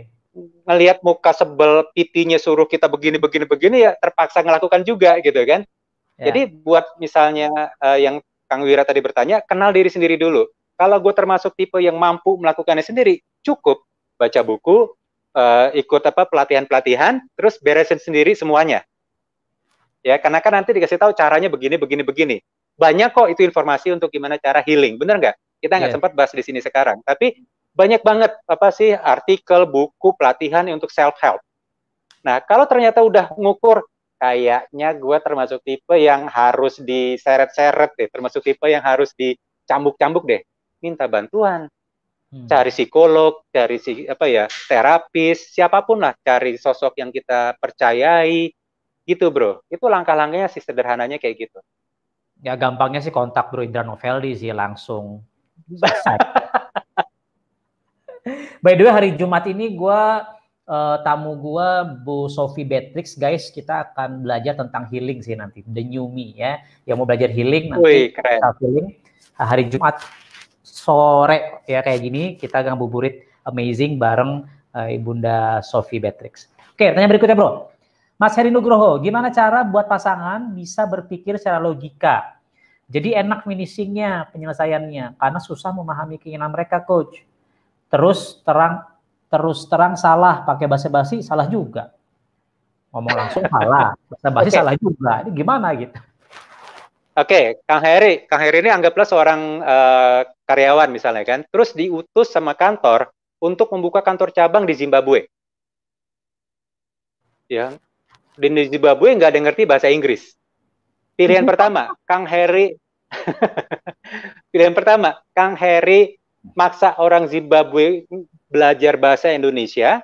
Ngelihat muka sebel, pitinya suruh kita begini begini begini ya terpaksa ngelakukan juga gitu kan. Ya. Jadi buat misalnya uh, yang Kang Wira tadi bertanya, kenal diri sendiri dulu. Kalau gue termasuk tipe yang mampu melakukannya sendiri, cukup baca buku, uh, ikut apa pelatihan-pelatihan, terus beresin sendiri semuanya. Ya, karena kan nanti dikasih tahu caranya begini, begini, begini. Banyak kok itu informasi untuk gimana cara healing, bener nggak? Kita nggak yeah. sempat bahas di sini sekarang, tapi banyak banget apa sih artikel, buku, pelatihan untuk self help. Nah, kalau ternyata udah ngukur kayaknya gue termasuk tipe yang harus diseret-seret deh, termasuk tipe yang harus dicambuk-cambuk deh. Minta bantuan, hmm. cari psikolog, cari si, apa ya, terapis, siapapun lah, cari sosok yang kita percayai, gitu bro. Itu langkah-langkahnya sih sederhananya kayak gitu. Ya gampangnya sih kontak bro Indra Noveldi sih langsung [laughs] By the way hari Jumat ini gue uh, tamu gua Bu Sofi Beatrix guys kita akan belajar tentang healing sih nanti the new me ya yang mau belajar healing nanti Wih, keren. healing hari Jumat sore ya kayak gini kita ngabuburit amazing bareng uh, Ibunda Sofi Beatrix. Oke, pertanyaan berikutnya bro. Mas Heri Nugroho, gimana cara buat pasangan bisa berpikir secara logika? Jadi enak finishingnya, penyelesaiannya, karena susah memahami keinginan mereka, coach. Terus terang terus terang salah pakai bahasa basi salah juga. Ngomong langsung salah, bahasa basi okay. salah juga. Ini gimana gitu? Oke, okay, Kang Heri, Kang Heri ini anggaplah seorang uh, karyawan misalnya kan, terus diutus sama kantor untuk membuka kantor cabang di Zimbabwe. Ya, di Zimbabwe nggak ada ngerti bahasa Inggris. Pilihan [laughs] pertama, Kang Heri. [laughs] Pilihan pertama, Kang Heri maksa orang Zimbabwe belajar bahasa Indonesia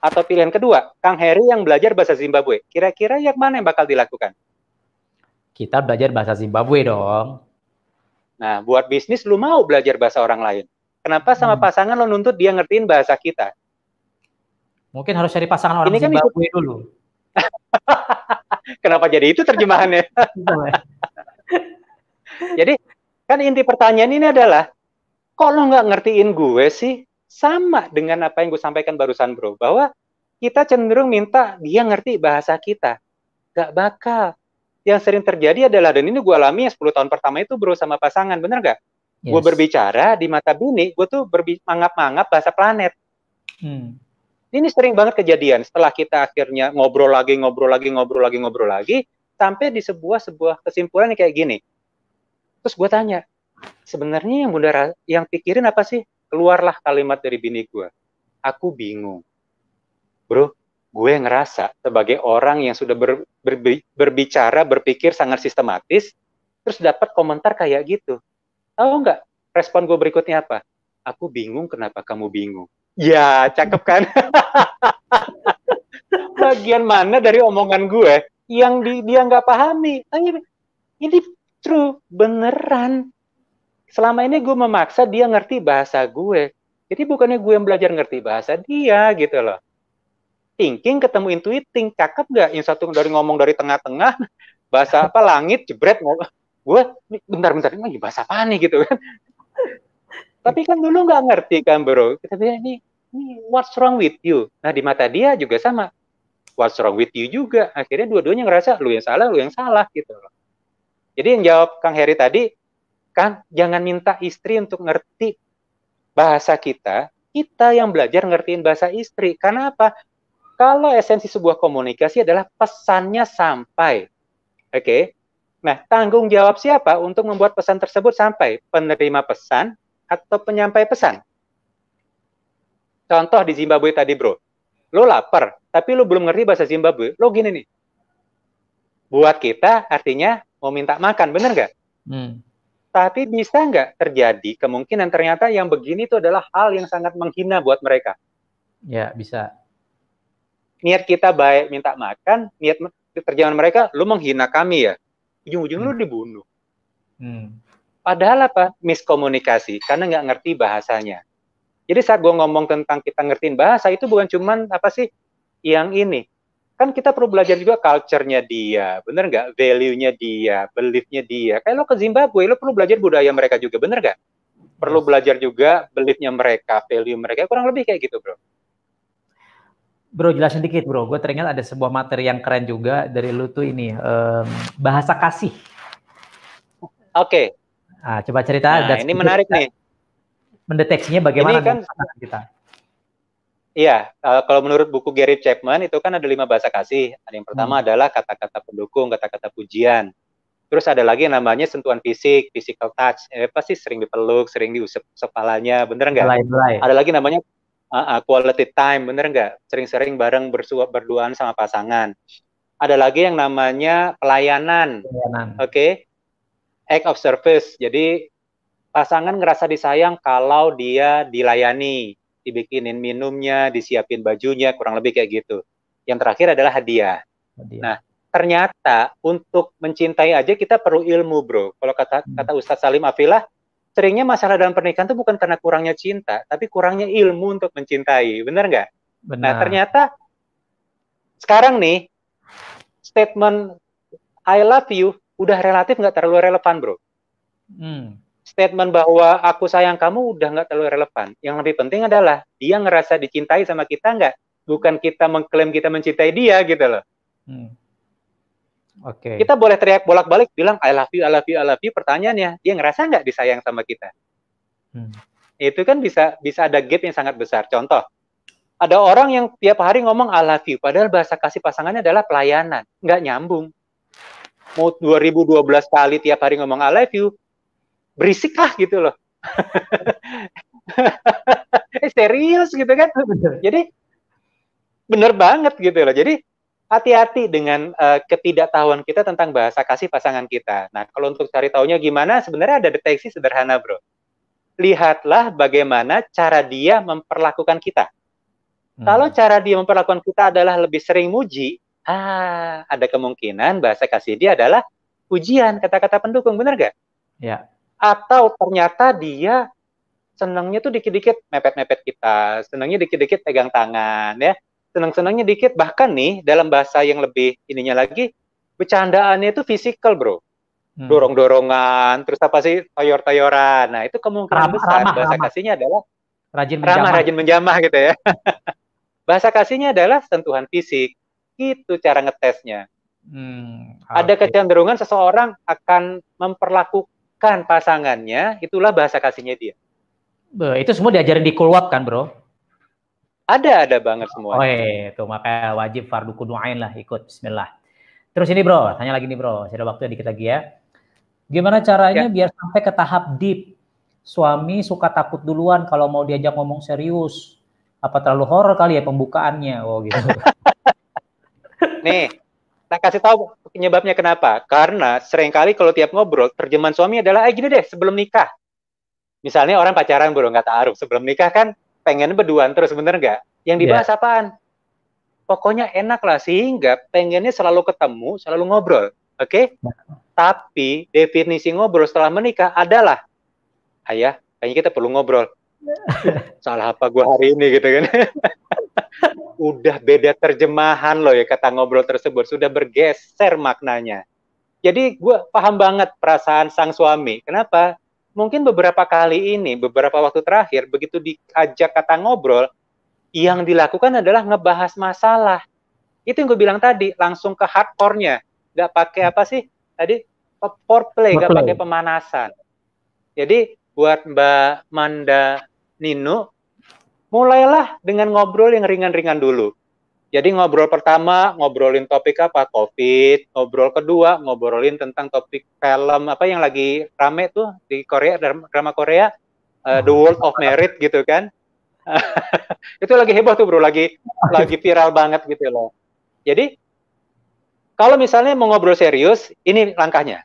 atau pilihan kedua, Kang Heri yang belajar bahasa Zimbabwe. Kira-kira yang mana yang bakal dilakukan? Kita belajar bahasa Zimbabwe dong. Nah, buat bisnis lu mau belajar bahasa orang lain. Kenapa sama hmm. pasangan lo nuntut dia ngertiin bahasa kita? Mungkin harus cari pasangan orang Ini kan itu. dulu. [laughs] Kenapa jadi itu terjemahannya? [laughs] jadi kan inti pertanyaan ini adalah kok lo nggak ngertiin gue sih? sama dengan apa yang gue sampaikan barusan bro bahwa kita cenderung minta dia ngerti bahasa kita gak bakal yang sering terjadi adalah dan ini gue alami ya 10 tahun pertama itu bro sama pasangan bener gak yes. gue berbicara di mata bini gue tuh mangap-mangap bahasa planet hmm. ini sering banget kejadian setelah kita akhirnya ngobrol lagi ngobrol lagi ngobrol lagi ngobrol lagi sampai di sebuah sebuah kesimpulan yang kayak gini terus gue tanya sebenarnya yang bunda yang pikirin apa sih keluarlah kalimat dari bini gue. Aku bingung. Bro, gue ngerasa sebagai orang yang sudah ber, ber, berbicara, berpikir sangat sistematis, terus dapat komentar kayak gitu. Tahu nggak respon gue berikutnya apa? Aku bingung kenapa kamu bingung. Ya, cakep kan? [laughs] Bagian mana dari omongan gue yang di, dia nggak pahami? Ini, ini true, beneran selama ini gue memaksa dia ngerti bahasa gue. Jadi bukannya gue yang belajar ngerti bahasa dia gitu loh. Thinking ketemu intuiting, cakep gak? Yang satu dari ngomong dari tengah-tengah, [laughs] bahasa apa langit, jebret ngomong. Gue bentar-bentar ini bahasa apa nih gitu kan? [laughs] Tapi kan dulu gak ngerti kan bro. Kita bilang ini, ini what's wrong with you? Nah di mata dia juga sama. What's wrong with you juga. Akhirnya dua-duanya ngerasa lu yang salah, lu yang salah gitu loh. Jadi yang jawab Kang Heri tadi, kan jangan minta istri untuk ngerti bahasa kita, kita yang belajar ngertiin bahasa istri. Karena apa? Kalau esensi sebuah komunikasi adalah pesannya sampai. Oke. Okay? Nah, tanggung jawab siapa untuk membuat pesan tersebut sampai? Penerima pesan atau penyampai pesan? Contoh di Zimbabwe tadi, Bro. Lo lapar, tapi lo belum ngerti bahasa Zimbabwe. Lo gini nih. Buat kita artinya mau minta makan, bener nggak? Hmm. Tapi bisa nggak terjadi kemungkinan ternyata yang begini itu adalah hal yang sangat menghina buat mereka? Ya, bisa. Niat kita baik minta makan, niat kerjaan mereka, lu menghina kami ya. Ujung-ujung hmm. lu dibunuh. Hmm. Padahal apa? Miskomunikasi, karena nggak ngerti bahasanya. Jadi saat gue ngomong tentang kita ngertiin bahasa, itu bukan cuman apa sih yang ini, kan kita perlu belajar juga culture-nya dia, bener nggak? Value-nya dia, belief-nya dia. Kayak lo ke Zimbabwe, lo perlu belajar budaya mereka juga, bener nggak? Perlu belajar juga belief-nya mereka, value mereka, kurang lebih kayak gitu, bro. Bro, jelasin dikit, bro. Gue teringat ada sebuah materi yang keren juga dari lu tuh ini, um, bahasa kasih. Oke. Okay. Nah, coba cerita. Nah, ini menarik nih. Mendeteksinya bagaimana ini kan, kita? Iya, uh, kalau menurut buku Gary Chapman itu kan ada lima bahasa kasih. Yang pertama hmm. adalah kata-kata pendukung, kata-kata pujian. Terus ada lagi yang namanya sentuhan fisik, physical touch. Eh, pasti sering dipeluk, sering diusap kepalanya, bener nggak? Ada lagi namanya uh, uh, quality time, bener nggak? Sering-sering bareng bersuap berduaan sama pasangan. Ada lagi yang namanya pelayanan. pelayanan. Oke. Okay? Act of service. Jadi pasangan ngerasa disayang kalau dia dilayani dibikinin minumnya, disiapin bajunya, kurang lebih kayak gitu. Yang terakhir adalah hadiah. hadiah. Nah, ternyata untuk mencintai aja kita perlu ilmu, Bro. Kalau kata hmm. kata Ustadz Salim Afilah, seringnya masalah dalam pernikahan itu bukan karena kurangnya cinta, tapi kurangnya ilmu untuk mencintai. Benar nggak? Nah, Benar. Nah, ternyata sekarang nih statement I love you udah relatif nggak terlalu relevan, Bro. Hmm statement bahwa aku sayang kamu udah nggak terlalu relevan. Yang lebih penting adalah dia ngerasa dicintai sama kita nggak, bukan kita mengklaim kita mencintai dia gitu loh. Hmm. Oke. Okay. Kita boleh teriak bolak-balik bilang I love you, I love you, I love you. Pertanyaannya dia ngerasa nggak disayang sama kita? Hmm. Itu kan bisa bisa ada gap yang sangat besar. Contoh, ada orang yang tiap hari ngomong I love you, padahal bahasa kasih pasangannya adalah pelayanan, nggak nyambung. Mau 2012 kali tiap hari ngomong I love you, berisik lah gitu loh. [laughs] Eh, serius gitu kan. Jadi bener banget gitu loh. Jadi hati-hati dengan uh, ketidaktahuan kita tentang bahasa kasih pasangan kita. Nah, kalau untuk cari tahunya gimana, sebenarnya ada deteksi sederhana, bro. Lihatlah bagaimana cara dia memperlakukan kita. Hmm. Kalau cara dia memperlakukan kita adalah lebih sering muji, ah, ada kemungkinan bahasa kasih dia adalah pujian, kata-kata pendukung, benar gak? Ya atau ternyata dia senangnya tuh dikit-dikit mepet-mepet kita, senangnya dikit-dikit pegang tangan ya, senang-senangnya dikit bahkan nih dalam bahasa yang lebih ininya lagi bercandaannya itu fisikal bro, hmm. dorong-dorongan, terus apa sih tayor-tayoran nah itu kemungkinan ramah, besar ramah, bahasa ramah. kasihnya adalah rajin menjamah. ramah rajin menjamah gitu ya, [laughs] bahasa kasihnya adalah sentuhan fisik, itu cara ngetesnya. Hmm, okay. Ada kecenderungan seseorang akan memperlakukan kan pasangannya, itulah bahasa kasihnya dia. Be, itu semua diajarin di kulwap kan, Bro? Ada, ada banget semua. Oh, itu iya, iya, makanya wajib fardu kudu'ain lah ikut bismillah. Terus ini, Bro, tanya lagi nih, Bro. Sudah waktu dikit lagi ya. Gimana caranya ya. biar sampai ke tahap deep? Suami suka takut duluan kalau mau diajak ngomong serius. Apa terlalu horor kali ya pembukaannya? Oh, gitu. [laughs] nih, Nah, kasih tahu penyebabnya kenapa? Karena seringkali kalau tiap ngobrol, terjemahan suami adalah, eh gini deh, sebelum nikah. Misalnya orang pacaran bro, nggak taruh. Sebelum nikah kan pengen berduaan terus, bener nggak? Yang iya. dibahas yeah. apaan? Pokoknya enak lah, sehingga pengennya selalu ketemu, selalu ngobrol. Oke? Okay? Nah. Tapi definisi ngobrol setelah menikah adalah, ayah, kayaknya kita perlu ngobrol. [laughs] Salah apa gue hari ini gitu kan? [laughs] udah beda terjemahan loh ya kata ngobrol tersebut sudah bergeser maknanya. Jadi gue paham banget perasaan sang suami. Kenapa? Mungkin beberapa kali ini, beberapa waktu terakhir, begitu diajak kata ngobrol, yang dilakukan adalah ngebahas masalah. Itu yang gue bilang tadi, langsung ke hardcore-nya. Gak pakai apa sih? Tadi play gak pakai pemanasan. Jadi buat Mbak Manda Nino, mulailah dengan ngobrol yang ringan-ringan dulu. Jadi ngobrol pertama ngobrolin topik apa? Covid. Ngobrol kedua ngobrolin tentang topik film apa yang lagi rame tuh di Korea drama Korea uh, The World of Merit gitu kan. [laughs] itu lagi heboh tuh bro, lagi lagi viral banget gitu loh. Jadi kalau misalnya mau ngobrol serius, ini langkahnya.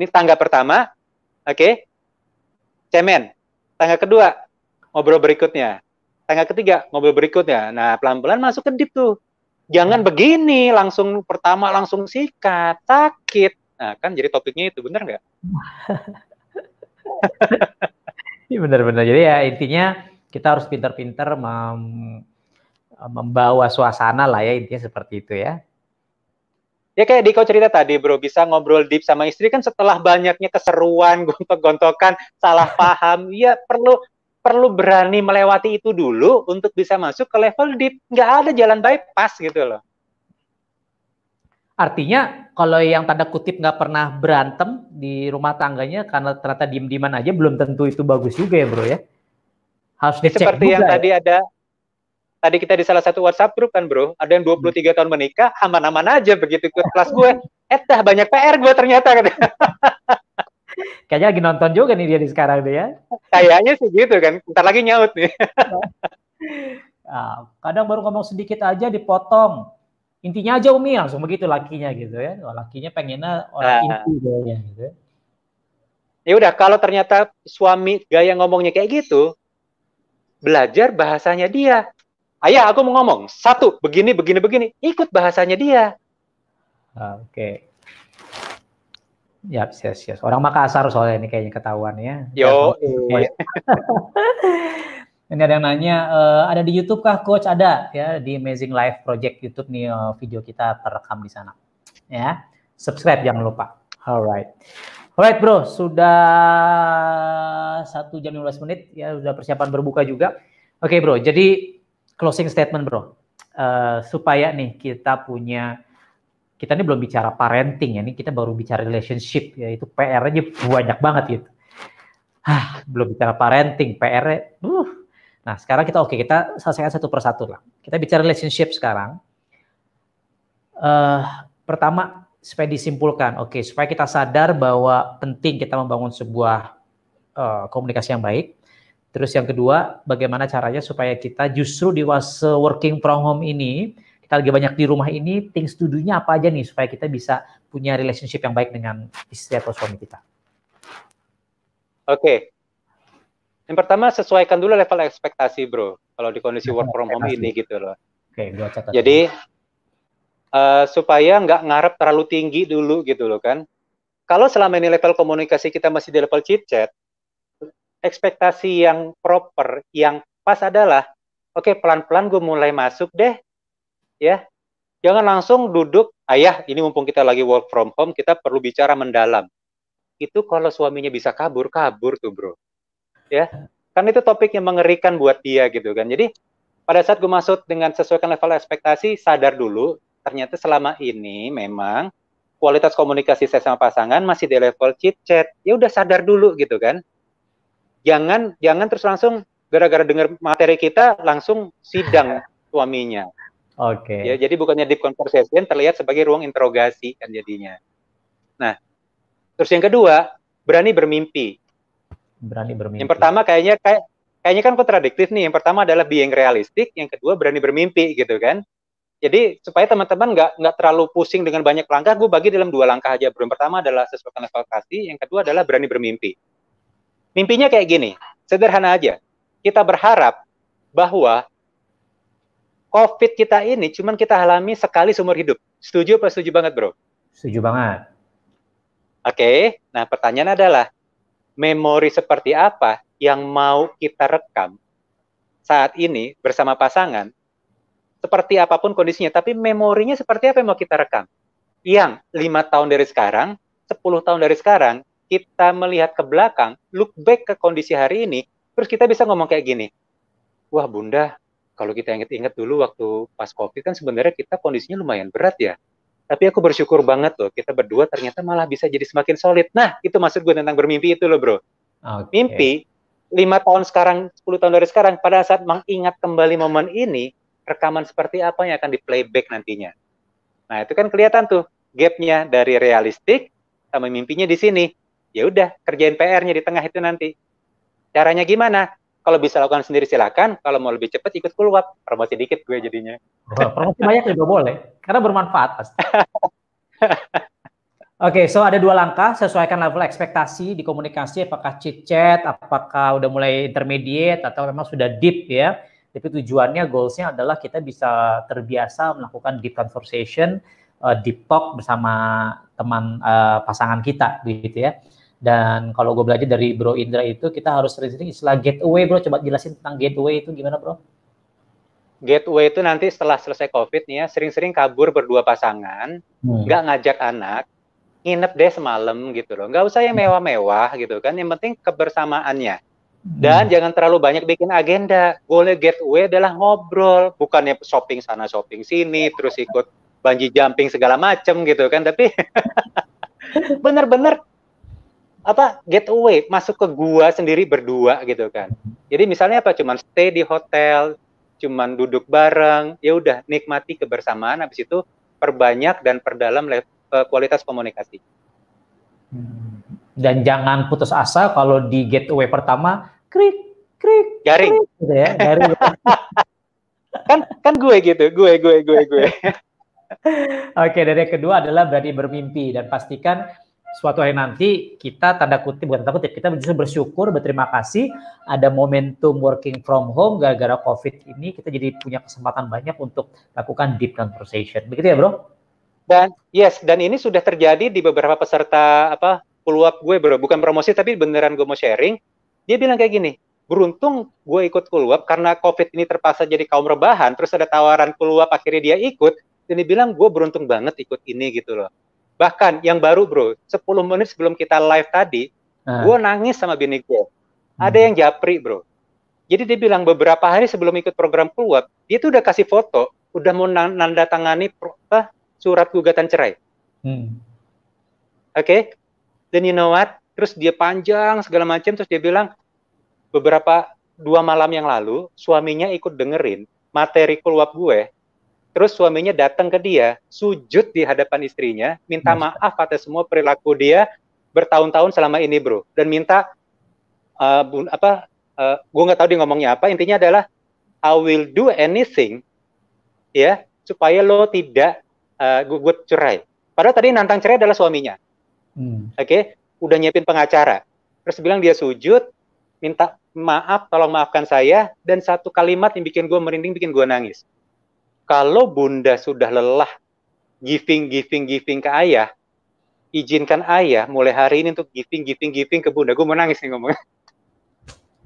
Ini tangga pertama, oke? Okay? Cemen. Tangga kedua, ngobrol berikutnya tangga ketiga mobil berikutnya nah pelan-pelan masuk ke deep tuh jangan hmm. begini langsung pertama langsung sikat takit nah kan jadi topiknya itu bener nggak [laughs] iya, Bener bener. Jadi ya intinya kita harus pintar-pintar mem membawa suasana lah ya intinya seperti itu ya. Ya kayak di Diko cerita tadi bro, bisa ngobrol deep sama istri kan setelah banyaknya keseruan, gontok-gontokan, salah [laughs] paham, ya perlu perlu berani melewati itu dulu untuk bisa masuk ke level deep. Nggak ada jalan bypass gitu loh. Artinya kalau yang tanda kutip nggak pernah berantem di rumah tangganya karena ternyata diem-dieman aja belum tentu itu bagus juga ya bro ya. Harus dicek Seperti juga yang ya. tadi ada, tadi kita di salah satu WhatsApp grup kan bro, ada yang 23 tahun menikah, aman-aman aja begitu kelas gue. Etah eh, banyak PR gue ternyata. [laughs] Kayaknya lagi nonton juga nih dia di sekarang deh ya. Kayaknya sih gitu kan. Ntar lagi nyaut nih. nah, [laughs] kadang baru ngomong sedikit aja dipotong. Intinya aja Umi langsung begitu lakinya gitu ya. Oh, lakinya pengennya orang nah. inti gayanya gitu. Ya. ya udah kalau ternyata suami gaya ngomongnya kayak gitu, belajar bahasanya dia. Ayah, aku mau ngomong. Satu, begini, begini, begini. Ikut bahasanya dia. Ah, oke. Okay. Ya, yes, yes, yes. Orang Makassar soalnya ini kayaknya ketahuan ya. Yo. Ya, [laughs] ini ada yang nanya, uh, ada di YouTube kah coach? Ada ya di Amazing Life Project YouTube nih eh, video kita terekam di sana. Ya. Subscribe jangan lupa. Alright. Alright bro, sudah satu jam 15 menit ya sudah persiapan berbuka juga. Oke okay, bro, jadi closing statement bro, uh, supaya nih kita punya kita ini belum bicara parenting ya, ini kita baru bicara relationship, yaitu PR-nya banyak banget gitu. Hah, belum bicara parenting, PR-nya, uh. Nah sekarang kita oke, okay, kita selesaikan satu persatu lah. Kita bicara relationship sekarang. Uh, pertama, supaya disimpulkan, oke, okay, supaya kita sadar bahwa penting kita membangun sebuah uh, komunikasi yang baik. Terus yang kedua, bagaimana caranya supaya kita justru di was working from home ini, kita lagi banyak di rumah ini, things to do-nya apa aja nih supaya kita bisa punya relationship yang baik dengan istri atau suami kita? Oke. Okay. Yang pertama sesuaikan dulu level ekspektasi, Bro. Kalau di kondisi work from home ini gitu loh. Oke, okay, gua catat. Jadi uh, supaya nggak ngarep terlalu tinggi dulu gitu loh kan. Kalau selama ini level komunikasi kita masih di level chit chat, ekspektasi yang proper, yang pas adalah oke okay, pelan-pelan gue mulai masuk deh ya jangan langsung duduk ayah ini mumpung kita lagi work from home kita perlu bicara mendalam itu kalau suaminya bisa kabur kabur tuh bro ya kan itu topik yang mengerikan buat dia gitu kan jadi pada saat gue masuk dengan sesuaikan level ekspektasi sadar dulu ternyata selama ini memang kualitas komunikasi saya sama pasangan masih di level chit chat ya udah sadar dulu gitu kan jangan jangan terus langsung gara-gara dengar materi kita langsung sidang suaminya Oke. Okay. Ya, jadi bukannya deep conversation terlihat sebagai ruang interogasi kan jadinya. Nah, terus yang kedua, berani bermimpi. Berani bermimpi. Yang pertama kayaknya kayak kayaknya kan kontradiktif nih. Yang pertama adalah being realistik, yang kedua berani bermimpi gitu kan. Jadi supaya teman-teman nggak nggak terlalu pusing dengan banyak langkah, gue bagi dalam dua langkah aja. Yang pertama adalah sesuatu sesuaikan ekspektasi, yang kedua adalah berani bermimpi. Mimpinya kayak gini, sederhana aja. Kita berharap bahwa COVID kita ini cuman kita alami sekali seumur hidup. Setuju apa setuju banget, Bro? Setuju banget. Oke, nah pertanyaan adalah memori seperti apa yang mau kita rekam saat ini bersama pasangan? Seperti apapun kondisinya, tapi memorinya seperti apa yang mau kita rekam? Yang lima tahun dari sekarang, 10 tahun dari sekarang, kita melihat ke belakang, look back ke kondisi hari ini, terus kita bisa ngomong kayak gini, wah bunda, kalau kita inget-inget dulu waktu pas COVID kan sebenarnya kita kondisinya lumayan berat ya. Tapi aku bersyukur banget loh, kita berdua ternyata malah bisa jadi semakin solid. Nah, itu maksud gue tentang bermimpi itu loh bro. Okay. Mimpi, lima tahun sekarang, 10 tahun dari sekarang, pada saat mengingat kembali momen ini, rekaman seperti apa yang akan di playback nantinya. Nah, itu kan kelihatan tuh gapnya dari realistik sama mimpinya di sini. Ya udah, kerjain PR-nya di tengah itu nanti. Caranya gimana? kalau bisa lakukan sendiri silakan kalau mau lebih cepat ikut keluar. promosi dikit gue jadinya oh, promosi banyak juga boleh karena bermanfaat pasti [laughs] Oke, okay, so ada dua langkah, sesuaikan level ekspektasi di komunikasi, apakah chit chat, apakah udah mulai intermediate, atau memang sudah deep ya. Tapi tujuannya, goalsnya adalah kita bisa terbiasa melakukan deep conversation, uh, deep talk bersama teman uh, pasangan kita, gitu ya. Dan kalau gue belajar dari Bro Indra itu, kita harus sering-sering istilah gateway, Bro. Coba jelasin tentang gateway itu gimana, Bro? Gateway itu nanti setelah selesai COVID nih ya, sering-sering kabur berdua pasangan, hmm. nggak hmm. ngajak anak, nginep deh semalam gitu loh. Nggak usah yang hmm. mewah-mewah gitu kan, yang penting kebersamaannya. Hmm. Dan hmm. jangan terlalu banyak bikin agenda. Boleh gateway adalah ngobrol, bukannya shopping sana shopping sini, terus ikut banji jumping segala macem gitu kan. Tapi [laughs] bener-bener apa get away masuk ke gua sendiri berdua gitu kan jadi misalnya apa cuman stay di hotel cuman duduk bareng ya udah nikmati kebersamaan habis itu perbanyak dan perdalam eh, kualitas komunikasi dan jangan putus asa kalau di getaway pertama krik krik garing krik, gitu ya garing [laughs] kan kan gue gitu gue gue gue gue [laughs] oke dari kedua adalah berani bermimpi dan pastikan suatu hari nanti kita tanda kutip bukan tanda kutip kita justru bersyukur berterima kasih ada momentum working from home gara-gara covid ini kita jadi punya kesempatan banyak untuk lakukan deep conversation begitu ya bro dan yes dan ini sudah terjadi di beberapa peserta apa peluap gue bro bukan promosi tapi beneran gue mau sharing dia bilang kayak gini beruntung gue ikut keluar karena covid ini terpaksa jadi kaum rebahan terus ada tawaran keluar akhirnya dia ikut dan bilang gue beruntung banget ikut ini gitu loh Bahkan yang baru bro, 10 menit sebelum kita live tadi, uh. Ah. gue nangis sama bini gue. Ada hmm. yang japri bro. Jadi dia bilang beberapa hari sebelum ikut program keluar, dia tuh udah kasih foto, udah mau nanda tangani apa, surat gugatan cerai. Hmm. Oke, okay? then you know what? Terus dia panjang segala macam, terus dia bilang beberapa dua malam yang lalu suaminya ikut dengerin materi keluar gue Terus suaminya datang ke dia, sujud di hadapan istrinya, minta hmm. maaf atas semua perilaku dia bertahun-tahun selama ini, bro. Dan minta uh, bun, apa? Uh, eh, gue nggak tahu dia ngomongnya apa. Intinya adalah I will do anything, ya, supaya lo tidak uh, eh, gue cerai. Padahal tadi nantang cerai adalah suaminya. Hmm. Oke, okay? udah nyiapin pengacara. Terus bilang dia sujud, minta maaf, tolong maafkan saya. Dan satu kalimat yang bikin gue merinding, bikin gue nangis kalau bunda sudah lelah giving giving giving ke ayah izinkan ayah mulai hari ini untuk giving giving giving ke bunda gue mau nangis nih ngomongnya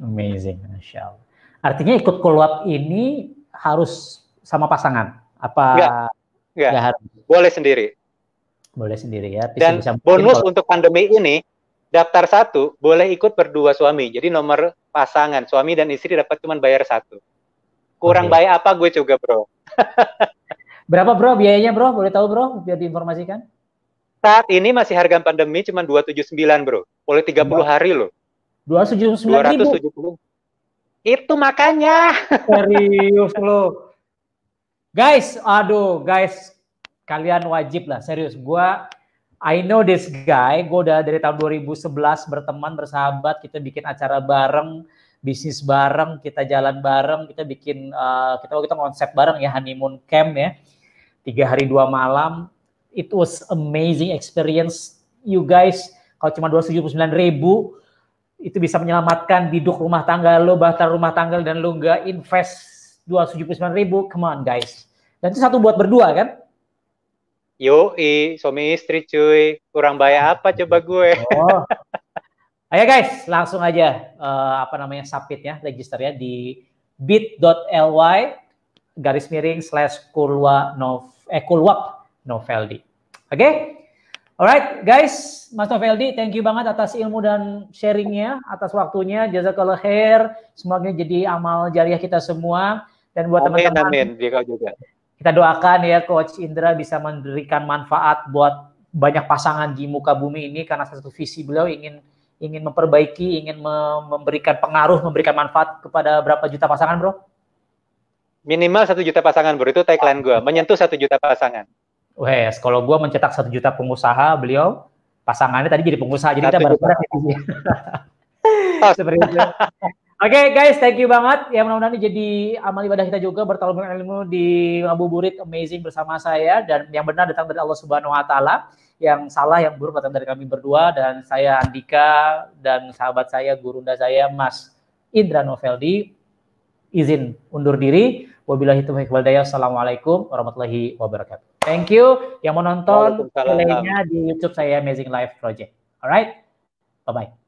amazing Masya Allah. artinya ikut keluar ini harus sama pasangan apa enggak, enggak. enggak harus boleh sendiri boleh sendiri ya Bisa dan bisa bonus kalau... untuk pandemi ini daftar satu boleh ikut berdua suami jadi nomor pasangan suami dan istri dapat cuman bayar satu kurang okay. bayar apa gue juga bro [laughs] Berapa bro biayanya bro? Boleh tahu bro? Biar diinformasikan. Saat ini masih harga pandemi cuma 279 bro. Boleh 30 hari loh. 279 ribu? Itu makanya. [laughs] Serius lo. Guys, aduh guys. Kalian wajib lah, serius. Gua I know this guy, gue udah dari tahun 2011 berteman, bersahabat, kita bikin acara bareng, bisnis bareng, kita jalan bareng, kita bikin uh, kita kita konsep bareng ya honeymoon camp ya tiga hari dua malam. It was amazing experience. You guys kalau cuma 279 ribu itu bisa menyelamatkan biduk rumah tangga lo, bahkan rumah tangga dan lo nggak invest 279 ribu. Come on guys. Dan itu satu buat berdua kan? Yoi, suami istri cuy. Kurang bayar apa coba gue? Oh, [laughs] Ayo guys, langsung aja uh, apa namanya submitnya, ya, register ya di bit.ly garis miring slash kulwa nov eh kulwap noveldi. Oke? Okay? Alright guys, Mas Noveldi, thank you banget atas ilmu dan sharingnya, atas waktunya. jasa khair, semoga jadi amal jariah kita semua. Dan buat teman-teman, amin, juga. Kita doakan ya Coach Indra bisa memberikan manfaat buat banyak pasangan di muka bumi ini karena satu visi beliau ingin ingin memperbaiki, ingin memberikan pengaruh, memberikan manfaat kepada berapa juta pasangan, bro? Minimal satu juta pasangan, bro. Itu tagline gue. Menyentuh satu juta pasangan. Wes, kalau gue mencetak satu juta pengusaha, beliau pasangannya tadi jadi pengusaha. Jadi kita bareng-bareng. Ya, ya. [laughs] [laughs] Seperti itu. Oke okay, guys, thank you banget. Ya mudah-mudahan ini jadi amal ibadah kita juga bertolong ilmu di Abu Burit amazing bersama saya dan yang benar datang dari Allah Subhanahu wa taala yang salah yang buruk datang dari kami berdua dan saya Andika dan sahabat saya gurunda saya Mas Indra Noveldi izin undur diri wabillahi taufiq assalamualaikum warahmatullahi wabarakatuh thank you yang mau nonton di YouTube saya Amazing Life Project alright bye bye